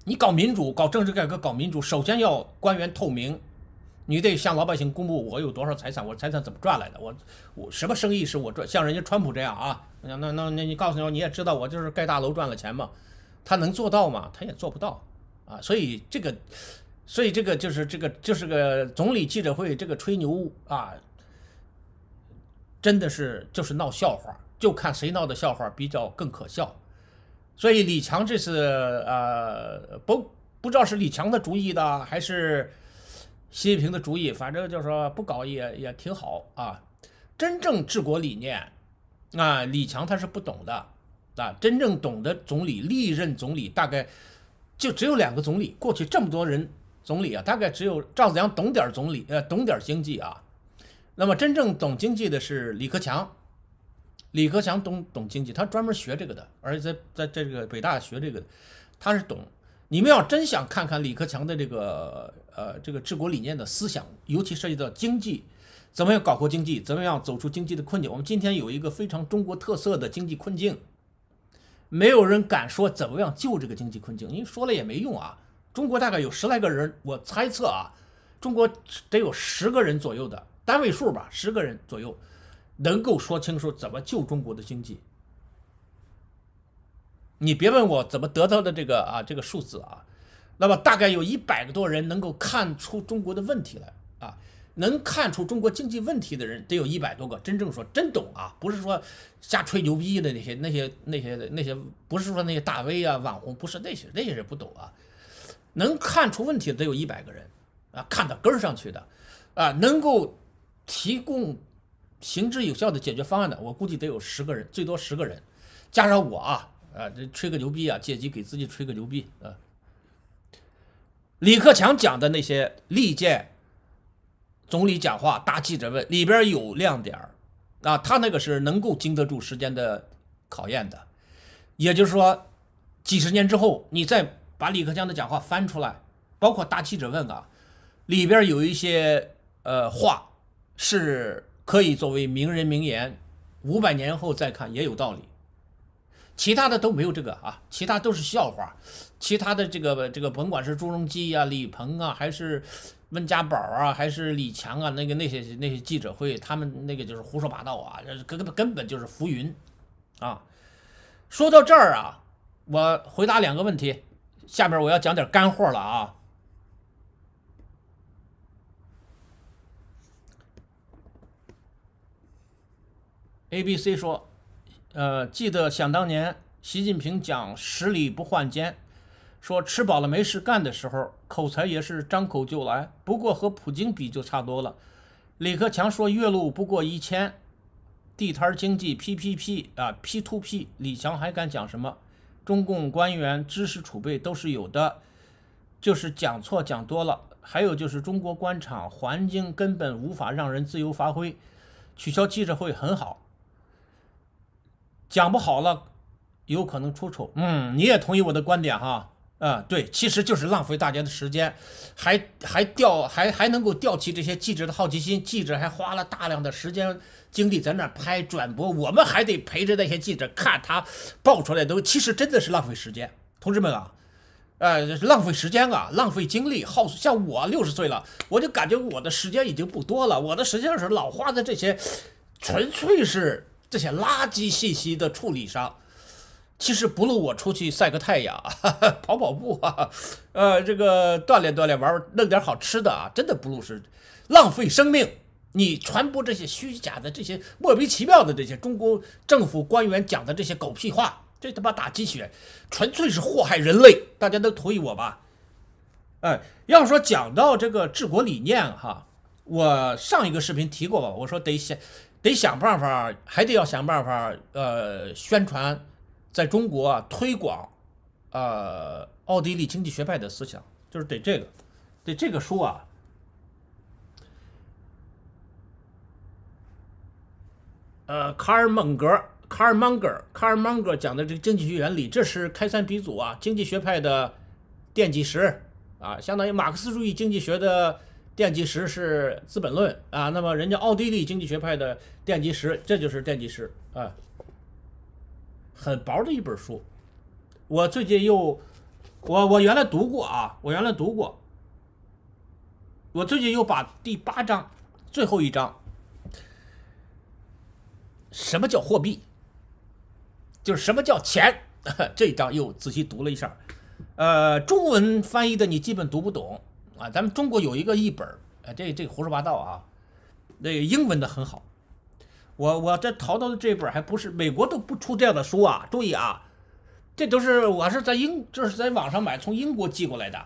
你搞民主，搞政治改革，搞民主，首先要官员透明，你得向老百姓公布我有多少财产，我财产怎么赚来的，我我什么生意是我赚，像人家川普这样啊，那那那你告诉你你也知道，我就是盖大楼赚了钱嘛，他能做到吗？他也做不到啊，所以这个。所以这个就是这个就是个总理记者会，这个吹牛啊，真的是就是闹笑话，就看谁闹的笑话比较更可笑。所以李强这次呃，不不知道是李强的主意的还是习近平的主意，反正就说不搞也也挺好啊。真正治国理念啊，李强他是不懂的啊，真正懂得总理历任总理大概就只有两个总理，过去这么多人。总理啊，大概只有赵子阳懂点儿总理，呃，懂点儿经济啊。那么真正懂经济的是李克强，李克强懂懂经济，他专门学这个的，而且在在这个北大学这个，他是懂。你们要真想看看李克强的这个呃这个治国理念的思想，尤其涉及到经济，怎么样搞活经济，怎么样走出经济的困境。我们今天有一个非常中国特色的经济困境，没有人敢说怎么样救这个经济困境，您说了也没用啊。中国大概有十来个人，我猜测啊，中国得有十个人左右的单位数吧，十个人左右能够说清楚怎么救中国的经济。你别问我怎么得到的这个啊这个数字啊，那么大概有一百个多人能够看出中国的问题来啊，能看出中国经济问题的人得有一百多个，真正说真懂啊，不是说瞎吹牛逼的那些那些那些那些，不是说那些大 V 啊网红，不是那些那些人不懂啊。能看出问题的得有一百个人，啊，看到根儿上去的，啊，能够提供行之有效的解决方案的，我估计得有十个人，最多十个人，加上我啊，啊，这吹个牛逼啊，借机给自己吹个牛逼啊。李克强讲的那些利剑，总理讲话，答记者问里边有亮点儿，啊，他那个是能够经得住时间的考验的，也就是说，几十年之后，你在。把李克强的讲话翻出来，包括大记者问啊，里边有一些呃话是可以作为名人名言，五百年后再看也有道理。其他的都没有这个啊，其他都是笑话，其他的这个这个甭管是朱镕基啊、李鹏啊，还是温家宝啊，还是李强啊，那个那些那些记者会，他们那个就是胡说八道啊，根根本就是浮云啊。说到这儿啊，我回答两个问题。下面我要讲点干货了啊！A、B、C 说，呃，记得想当年习近平讲“十里不换肩”，说吃饱了没事干的时候，口才也是张口就来。不过和普京比就差多了。李克强说“月入不过一千”，地摊经济、PPP 啊、p to p 李强还敢讲什么？中共官员知识储备都是有的，就是讲错讲多了，还有就是中国官场环境根本无法让人自由发挥。取消记者会很好，讲不好了，有可能出丑。嗯，你也同意我的观点哈？啊，对，其实就是浪费大家的时间，还还吊还还能够吊起这些记者的好奇心，记者还花了大量的时间。精力在那拍转播，我们还得陪着那些记者看他爆出来都，其实真的是浪费时间。同志们啊，呃，浪费时间啊，浪费精力，耗像我六十岁了，我就感觉我的时间已经不多了。我的时间是老花在这些纯粹是这些垃圾信息的处理上，其实不如我出去晒个太阳，跑跑步啊，呃，这个锻炼锻炼，玩弄点好吃的啊，真的不如是浪费生命。你传播这些虚假的、这些莫名其妙的、这些中国政府官员讲的这些狗屁话，这他妈打鸡血，纯粹是祸害人类，大家都同意我吧？哎，要说讲到这个治国理念哈，我上一个视频提过吧，我说得想，得想办法，还得要想办法，呃，宣传，在中国推广，呃，奥地利经济学派的思想，就是得这个，得这个书啊。呃，卡尔·孟格卡尔 c 格，卡尔·孟格讲的这个经济学原理，这是开山鼻祖啊，经济学派的奠基石啊，相当于马克思主义经济学的奠基石是《资本论》啊，那么人家奥地利经济学派的奠基石，这就是奠基石啊，很薄的一本书。我最近又，我我原来读过啊，我原来读过，我最近又把第八章最后一章。什么叫货币？就是什么叫钱？这一章又仔细读了一下，呃，中文翻译的你基本读不懂啊。咱们中国有一个译本，啊、这这胡说八道啊。那英文的很好，我我这淘到的这本还不是美国都不出这样的书啊。注意啊，这都是我是在英，这是在网上买，从英国寄过来的。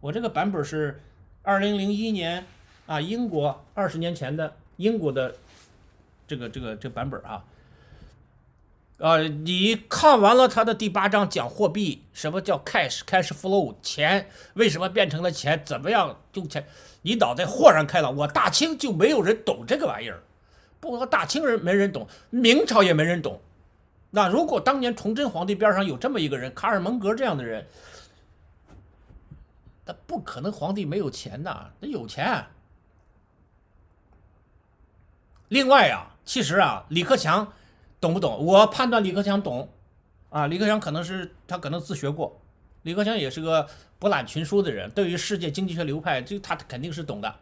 我这个版本是二零零一年啊，英国二十年前的英国的。这个这个这个版本啊。哈，啊，你看完了他的第八章讲货币，什么叫 cash，cash flow，钱为什么变成了钱，怎么样用钱，你脑袋豁然开朗。我大清就没有人懂这个玩意儿，不光大清人没人懂，明朝也没人懂。那如果当年崇祯皇帝边上有这么一个人，卡尔蒙格这样的人，他不可能皇帝没有钱呐，他有钱。另外呀。其实啊，李克强懂不懂？我判断李克强懂，啊，李克强可能是他可能自学过，李克强也是个博览群书的人，对于世界经济学流派，这他肯定是懂的。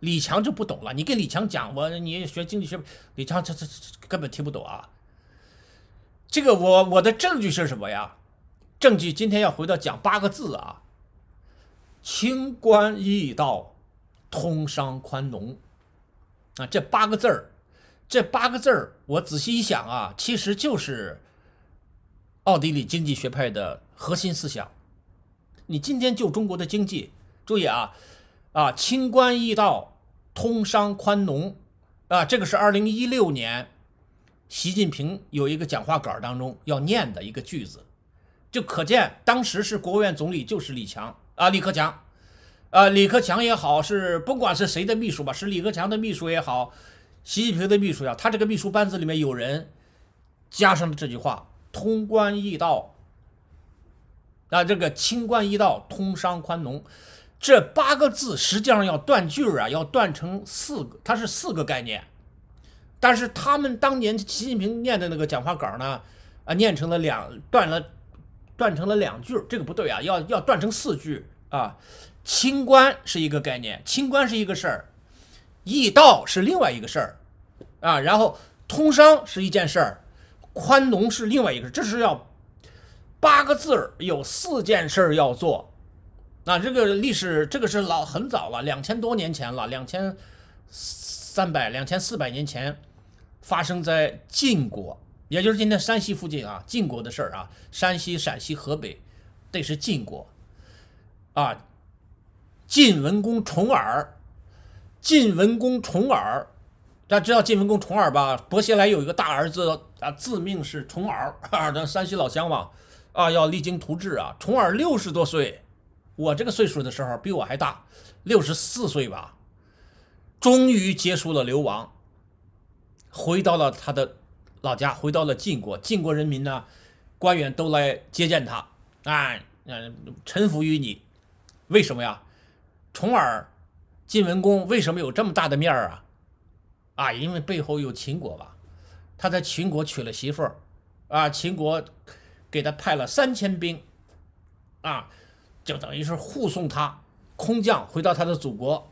李强就不懂了。你跟李强讲，我你学经济学，李强这这根本听不懂啊。这个我我的证据是什么呀？证据今天要回到讲八个字啊：清官易道，通商宽农。啊，这八个字儿。这八个字儿，我仔细一想啊，其实就是奥地利经济学派的核心思想。你今天就中国的经济，注意啊，啊，清官易道，通商宽农，啊，这个是二零一六年习近平有一个讲话稿当中要念的一个句子，就可见当时是国务院总理就是李强啊，李克强，啊，李克强也好是不管是谁的秘书吧，是李克强的秘书也好。习近平的秘书呀，他这个秘书班子里面有人加上了这句话：“通关易道，啊这个清关易道，通商宽农。”这八个字实际上要断句啊，要断成四个，它是四个概念。但是他们当年习近平念的那个讲话稿呢，啊念成了两断了，断成了两句，这个不对啊，要要断成四句啊。清官是一个概念，清官是一个事儿。易道是另外一个事儿，啊，然后通商是一件事儿，宽农是另外一个事这是要八个字儿，有四件事儿要做。啊，这个历史，这个是老很早了，两千多年前了，两千三百、两千四百年前，发生在晋国，也就是今天山西附近啊，晋国的事儿啊，山西、陕西、河北，这是晋国，啊，晋文公重耳。晋文公重耳，大家知道晋文公重耳吧？薄熙来有一个大儿子啊，自命是重耳啊，咱山西老乡嘛，啊，要励精图治啊。重耳六十多岁，我这个岁数的时候比我还大，六十四岁吧，终于结束了流亡，回到了他的老家，回到了晋国。晋国人民呢，官员都来接见他，哎，嗯，臣服于你，为什么呀？重耳。晋文公为什么有这么大的面儿啊？啊，因为背后有秦国吧？他在秦国娶了媳妇儿，啊，秦国给他派了三千兵，啊，就等于是护送他空降回到他的祖国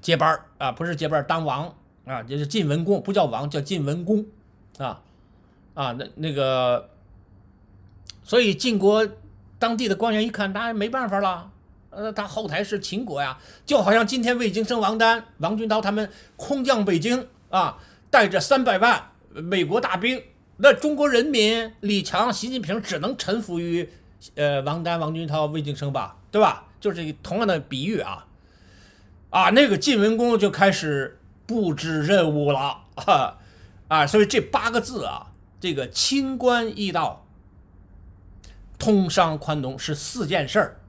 接班儿啊，不是接班当王啊，就是晋文公，不叫王叫晋文公，啊，啊，那那个，所以晋国当地的官员一看，那没办法了。那他后台是秦国呀，就好像今天魏京生、王丹、王军涛他们空降北京啊，带着三百万美国大兵，那中国人民李强、习近平只能臣服于呃王丹、王军涛、魏京生吧，对吧？就是同样的比喻啊，啊，那个晋文公就开始布置任务了啊，啊，所以这八个字啊，这个清官易盗。通商宽农是四件事儿。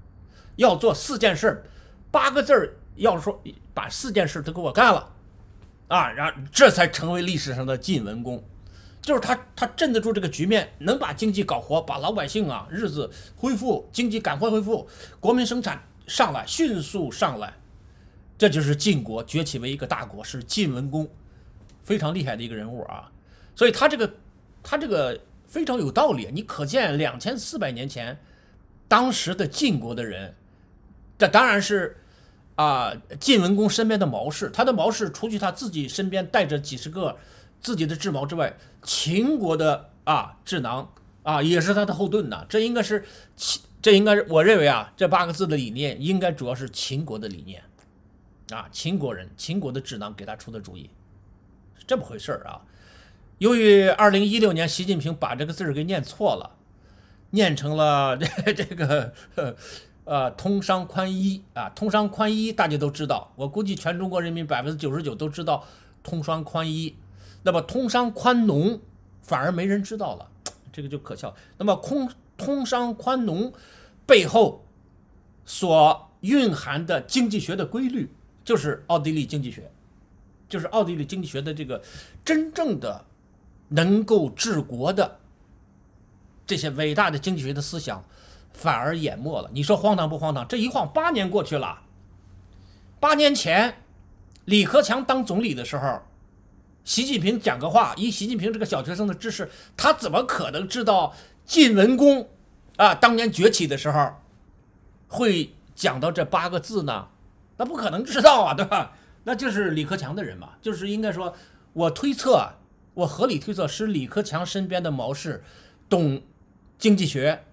要做四件事八个字儿，要说把四件事都给我干了，啊，然后这才成为历史上的晋文公，就是他，他镇得住这个局面，能把经济搞活，把老百姓啊日子恢复，经济赶快恢复，国民生产上来，迅速上来，这就是晋国崛起为一个大国，是晋文公非常厉害的一个人物啊，所以他这个，他这个非常有道理，你可见两千四百年前当时的晋国的人。这当然是，啊，晋文公身边的谋士，他的谋士，除去他自己身边带着几十个自己的智谋之外，秦国的啊智囊啊也是他的后盾呐。这应该是秦，这应该是我认为啊，这八个字的理念应该主要是秦国的理念，啊，秦国人，秦国的智囊给他出的主意是这么回事儿啊。由于二零一六年，习近平把这个字儿给念错了，念成了这 这个。呃，通商宽衣啊，通商宽衣大家都知道，我估计全中国人民百分之九十九都知道通商宽衣，那么通商宽农反而没人知道了，这个就可笑。那么空通商宽农背后所蕴含的经济学的规律，就是奥地利经济学，就是奥地利经济学的这个真正的能够治国的这些伟大的经济学的思想。反而淹没了，你说荒唐不荒唐？这一晃八年过去了，八年前，李克强当总理的时候，习近平讲个话，以习近平这个小学生的知识，他怎么可能知道晋文公啊当年崛起的时候，会讲到这八个字呢？那不可能知道啊，对吧？那就是李克强的人嘛，就是应该说，我推测，我合理推测是李克强身边的谋士，懂经济学。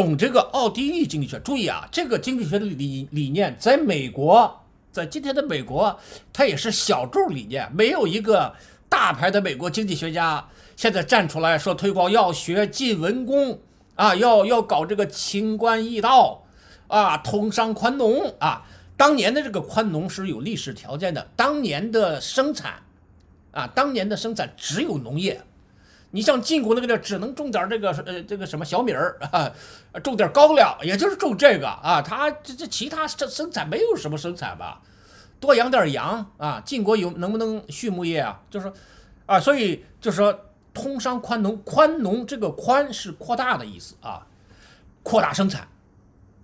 懂这个奥地利经济学，注意啊，这个经济学的理理念，在美国，在今天的美国，它也是小众理念，没有一个大牌的美国经济学家现在站出来说推广要学晋文公啊，要要搞这个清官易道啊，通商宽农啊，当年的这个宽农是有历史条件的，当年的生产啊，当年的生产只有农业。你像晋国那个地儿，只能种点儿这个，呃，这个什么小米儿啊，种点儿高粱，也就是种这个啊。他这这其他生生产没有什么生产吧，多养点羊啊。晋国有能不能畜牧业啊？就是，说啊，所以就是说通商宽农，宽农这个宽是扩大的意思啊，扩大生产。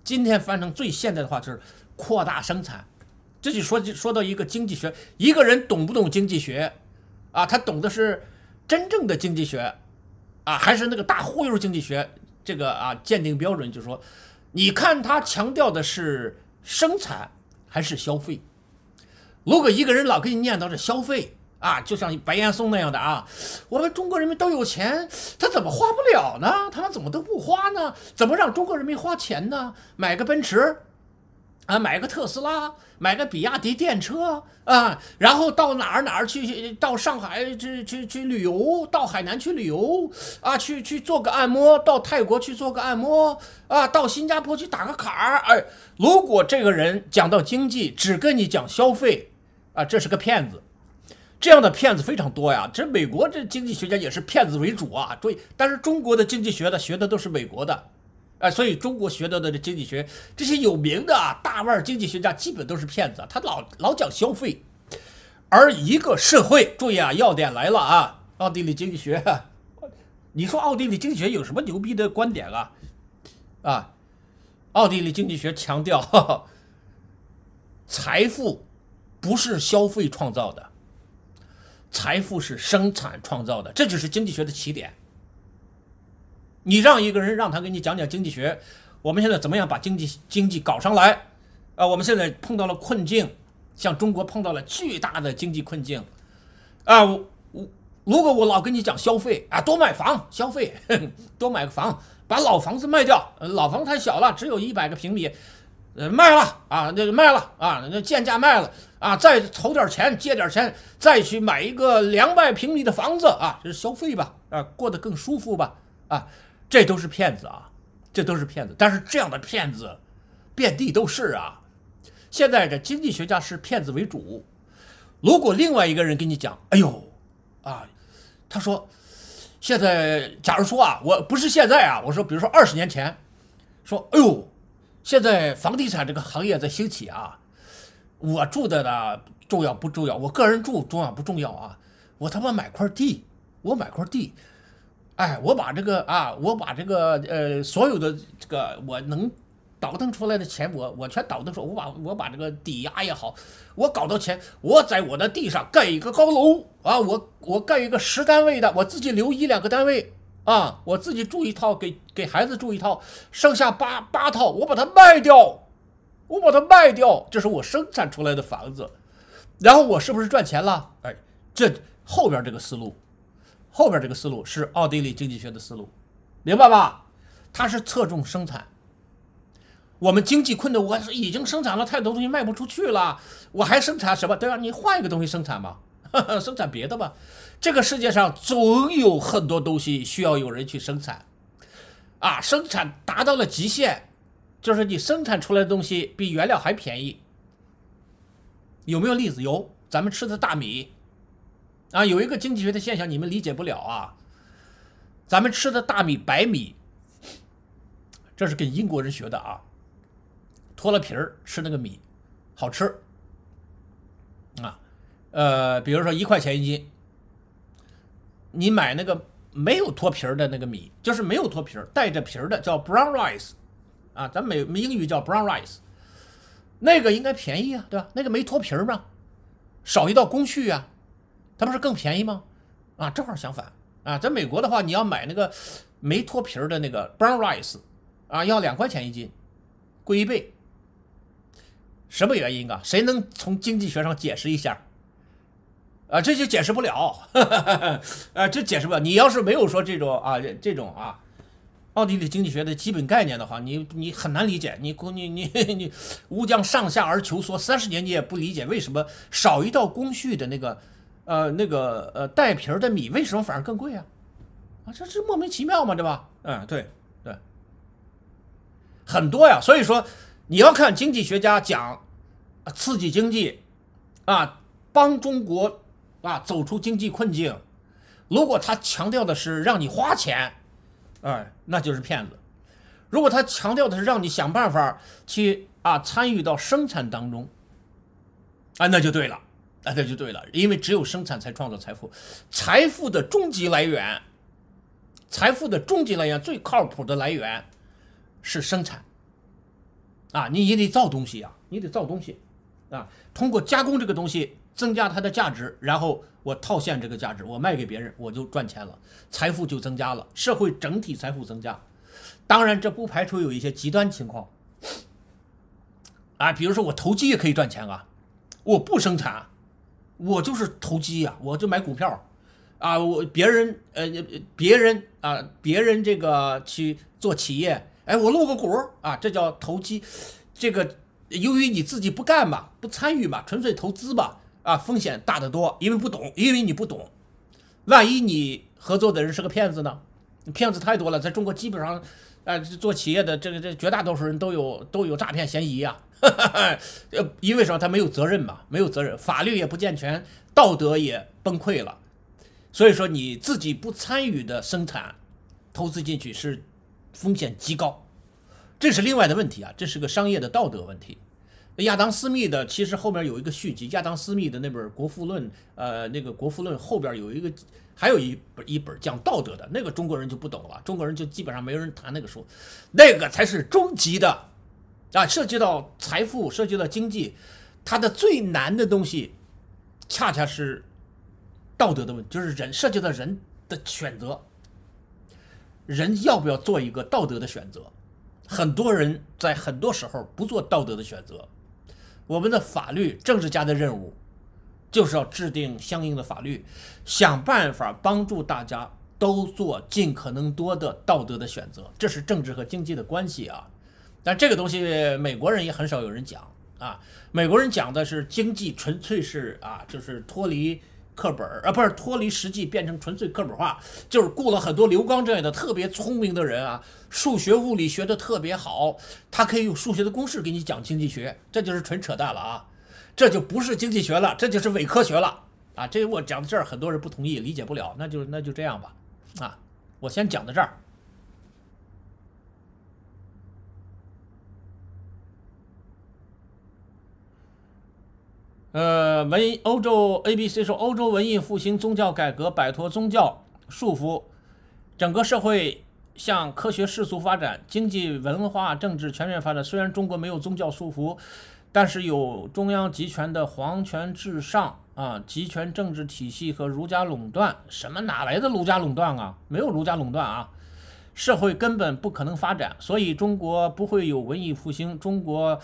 今天翻成最现代的话就是扩大生产。这就说说到一个经济学，一个人懂不懂经济学啊？他懂的是。真正的经济学，啊，还是那个大忽悠经济学，这个啊鉴定标准就是说，你看他强调的是生产还是消费？如果一个人老给你念叨着消费啊，就像白岩松那样的啊，我们中国人民都有钱，他怎么花不了呢？他们怎么都不花呢？怎么让中国人民花钱呢？买个奔驰？啊，买个特斯拉，买个比亚迪电车啊，然后到哪儿哪儿去？到上海去去去旅游，到海南去旅游啊，去去做个按摩，到泰国去做个按摩啊，到新加坡去打个卡儿。哎，如果这个人讲到经济只跟你讲消费啊，这是个骗子。这样的骗子非常多呀。这美国这经济学家也是骗子为主啊。注意，但是中国的经济学的学的都是美国的。啊，所以中国学到的这经济学，这些有名的啊大腕经济学家基本都是骗子，他老老讲消费，而一个社会，注意啊，要点来了啊，奥地利经济学，你说奥地利经济学有什么牛逼的观点啊？啊，奥地利经济学强调，财富不是消费创造的，财富是生产创造的，这就是经济学的起点。你让一个人让他给你讲讲经济学，我们现在怎么样把经济经济搞上来？啊，我们现在碰到了困境，像中国碰到了巨大的经济困境，啊，我如果我老跟你讲消费啊，多买房消费，多买个房，把老房子卖掉，老房太小了，只有一百个平米，呃，卖了啊，那卖了啊，那贱价卖了啊，再投点钱借点钱，再去买一个两百平米的房子啊，这是消费吧？啊，过得更舒服吧？啊。这都是骗子啊，这都是骗子。但是这样的骗子，遍地都是啊。现在这经济学家是骗子为主。如果另外一个人跟你讲，哎呦，啊，他说，现在假如说啊，我不是现在啊，我说，比如说二十年前，说，哎呦，现在房地产这个行业在兴起啊，我住的呢重要不重要？我个人住重要不重要啊？我他妈买块地，我买块地。哎，我把这个啊，我把这个呃，所有的这个我能倒腾出来的钱，我我全倒腾出。我把我把这个抵押也好，我搞到钱，我在我的地上盖一个高楼啊，我我盖一个十单位的，我自己留一两个单位啊，我自己住一套，给给孩子住一套，剩下八八套我把它卖掉，我把它卖掉，这是我生产出来的房子，然后我是不是赚钱了？哎，这后边这个思路。后边这个思路是奥地利经济学的思路，明白吧？它是侧重生产。我们经济困难，我已经生产了太多东西卖不出去了，我还生产什么？对啊，你换一个东西生产吧，生产别的吧。这个世界上总有很多东西需要有人去生产，啊，生产达到了极限，就是你生产出来的东西比原料还便宜。有没有例子？油，咱们吃的大米。啊，有一个经济学的现象你们理解不了啊！咱们吃的大米白米，这是跟英国人学的啊，脱了皮儿吃那个米，好吃。啊，呃，比如说一块钱一斤，你买那个没有脱皮儿的那个米，就是没有脱皮儿、带着皮儿的叫 brown rice 啊，咱美英语叫 brown rice，那个应该便宜啊，对吧？那个没脱皮儿嘛，少一道工序啊。它不是更便宜吗？啊，正好相反啊，在美国的话，你要买那个没脱皮的那个 brown rice，啊，要两块钱一斤，贵一倍。什么原因啊？谁能从经济学上解释一下？啊，这就解释不了，啊，这解释不了。你要是没有说这种啊，这种啊，奥地利经济学的基本概念的话，你你很难理解。你你你你，乌江上下而求索，三十年你也不理解为什么少一道工序的那个。呃，那个呃，带皮儿的米为什么反而更贵啊？啊，这是莫名其妙嘛，对吧？嗯，对，对，很多呀。所以说，你要看经济学家讲刺激经济，啊，帮中国啊走出经济困境。如果他强调的是让你花钱，哎，那就是骗子；如果他强调的是让你想办法去啊参与到生产当中，啊，那就对了。啊，这就对了，因为只有生产才创造财富，财富的终极来源，财富的终极来源最靠谱的来源是生产。啊，你也得造东西呀，你得造东西，啊，通过加工这个东西增加它的价值，然后我套现这个价值，我卖给别人，我就赚钱了，财富就增加了，社会整体财富增加。当然，这不排除有一些极端情况，啊，比如说我投机也可以赚钱啊，我不生产。我就是投机呀，我就买股票，啊，我别人呃别人啊别人这个去做企业，哎，我露个股啊，这叫投机。这个由于你自己不干吧，不参与嘛，纯粹投资吧，啊，风险大得多，因为不懂，因为你不懂。万一你合作的人是个骗子呢？骗子太多了，在中国基本上，啊做企业的这个这绝大多数人都有都有诈骗嫌疑呀。呃，因为什么？他没有责任嘛，没有责任，法律也不健全，道德也崩溃了。所以说你自己不参与的生产，投资进去是风险极高，这是另外的问题啊，这是个商业的道德问题。亚当斯密的其实后面有一个续集，亚当斯密的那本《国富论》，呃，那个《国富论》后边有一个，还有一本一本讲道德的那个中国人就不懂了，中国人就基本上没有人谈那个书，那个才是终极的。啊，涉及到财富，涉及到经济，它的最难的东西，恰恰是道德的问题，就是人涉及到人的选择，人要不要做一个道德的选择？很多人在很多时候不做道德的选择。我们的法律政治家的任务，就是要制定相应的法律，想办法帮助大家都做尽可能多的道德的选择。这是政治和经济的关系啊。但这个东西美国人也很少有人讲啊，美国人讲的是经济纯粹是啊，就是脱离课本儿啊，不是脱离实际，变成纯粹课本化，就是雇了很多刘刚这样的特别聪明的人啊，数学、物理学的特别好，他可以用数学的公式给你讲经济学，这就是纯扯淡了啊，这就不是经济学了，这就是伪科学了啊。这我讲到这儿，很多人不同意，理解不了，那就那就这样吧啊，我先讲到这儿。呃，文欧洲 A B C 说，欧洲文艺复兴、宗教改革、摆脱宗教束缚，整个社会向科学世俗发展，经济、文化、政治全面发展。虽然中国没有宗教束缚，但是有中央集权的皇权至上啊，集权政治体系和儒家垄断。什么哪来的儒家垄断啊？没有儒家垄断啊，社会根本不可能发展，所以中国不会有文艺复兴。中国。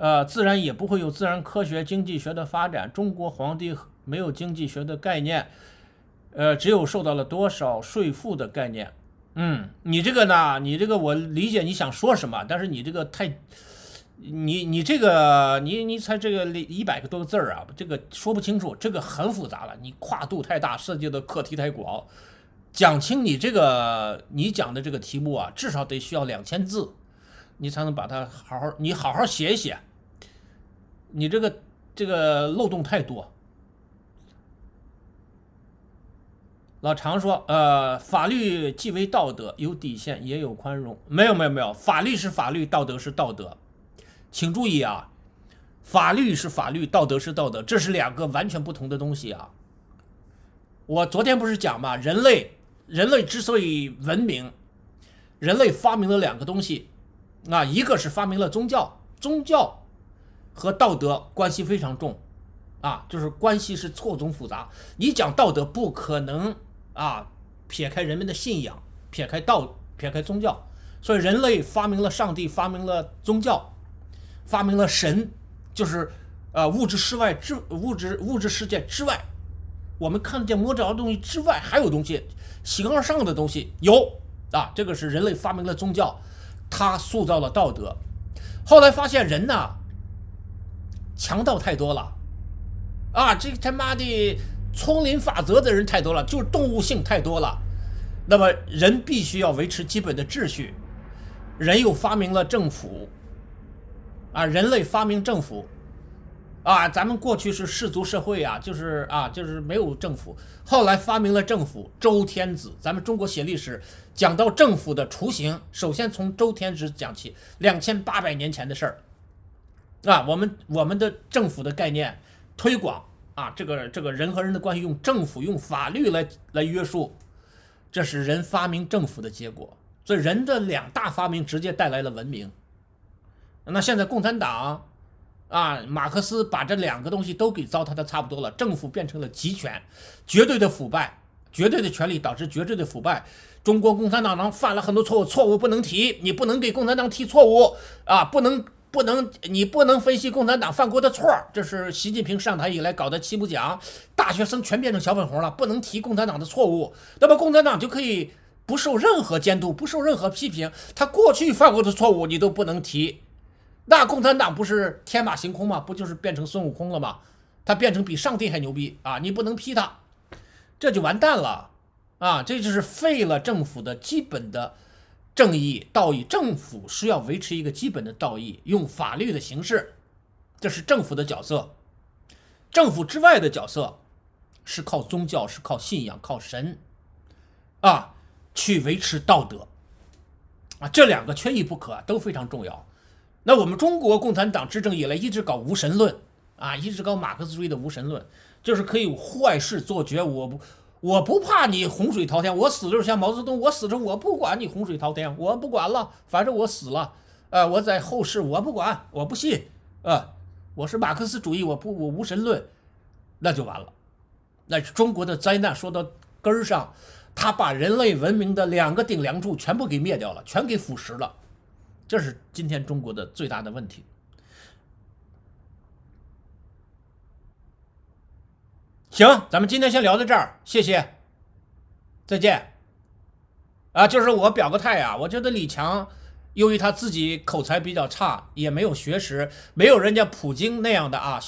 呃，自然也不会有自然科学、经济学的发展。中国皇帝没有经济学的概念，呃，只有受到了多少税赋的概念。嗯，你这个呢？你这个我理解你想说什么，但是你这个太，你你这个你你才这个一百个多个字儿啊，这个说不清楚，这个很复杂了。你跨度太大，涉及的课题太广，讲清你这个你讲的这个题目啊，至少得需要两千字，你才能把它好好你好好写一写。你这个这个漏洞太多。老常说，呃，法律既为道德有底线，也有宽容。没有没有没有，法律是法律，道德是道德。请注意啊，法律是法律，道德是道德，这是两个完全不同的东西啊。我昨天不是讲嘛，人类人类之所以文明，人类发明了两个东西，那一个是发明了宗教，宗教。和道德关系非常重，啊，就是关系是错综复杂。你讲道德不可能啊，撇开人们的信仰，撇开道，撇开宗教。所以人类发明了上帝，发明了宗教，发明了神，就是啊，物质世外之物质物质世界之外，我们看得见摸着的东西之外，还有东西形而上的东西有啊。这个是人类发明了宗教，它塑造了道德。后来发现人呢？强盗太多了，啊，这个他妈的丛林法则的人太多了，就是动物性太多了。那么人必须要维持基本的秩序，人又发明了政府，啊，人类发明政府，啊，咱们过去是氏族社会啊，就是啊，就是没有政府，后来发明了政府，周天子。咱们中国写历史讲到政府的雏形，首先从周天子讲起，两千八百年前的事儿。啊，我们我们的政府的概念推广啊，这个这个人和人的关系用政府用法律来来约束，这是人发明政府的结果。所以人的两大发明直接带来了文明。那现在共产党啊，马克思把这两个东西都给糟蹋的差不多了，政府变成了集权、绝对的腐败、绝对的权利导致绝对的腐败。中国共产党犯了很多错误，错误不能提，你不能给共产党提错误啊，不能。不能，你不能分析共产党犯过的错儿，这是习近平上台以来搞的“七不讲”，大学生全变成小粉红了，不能提共产党的错误，那么共产党就可以不受任何监督，不受任何批评，他过去犯过的错误你都不能提，那共产党不是天马行空吗？不就是变成孙悟空了吗？他变成比上帝还牛逼啊！你不能批他，这就完蛋了啊！这就是废了政府的基本的。正义道义，政府需要维持一个基本的道义，用法律的形式，这是政府的角色。政府之外的角色，是靠宗教，是靠信仰，靠神，啊，去维持道德。啊，这两个缺一不可，都非常重要。那我们中国共产党执政以来，一直搞无神论，啊，一直搞马克思主义的无神论，就是可以坏事做绝，我不。我不怕你洪水滔天，我死了像毛泽东，我死了我不管你洪水滔天，我不管了，反正我死了，呃，我在后世我不管，我不信，啊，我是马克思主义，我不我无神论，那就完了，那中国的灾难说到根儿上，他把人类文明的两个顶梁柱全部给灭掉了，全给腐蚀了，这是今天中国的最大的问题。行，咱们今天先聊到这儿，谢谢，再见。啊，就是我表个态啊，我觉得李强，由于他自己口才比较差，也没有学识，没有人家普京那样的啊，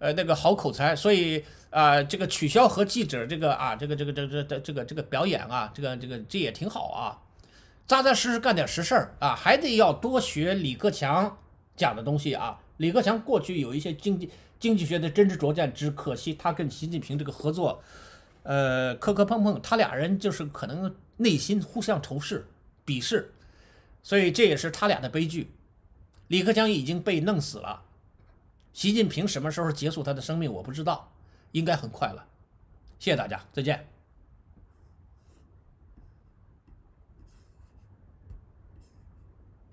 呃，那个好口才，所以啊，这个取消和记者这个啊，这个这个这这个、这个这个表演啊，这个这个这也挺好啊，扎扎实实干点实事儿啊，还得要多学李克强讲的东西啊，李克强过去有一些经济。经济学的真知灼见，只可惜他跟习近平这个合作，呃，磕磕碰碰，他俩人就是可能内心互相仇视、鄙视，所以这也是他俩的悲剧。李克强已经被弄死了，习近平什么时候结束他的生命我不知道，应该很快了。谢谢大家，再见。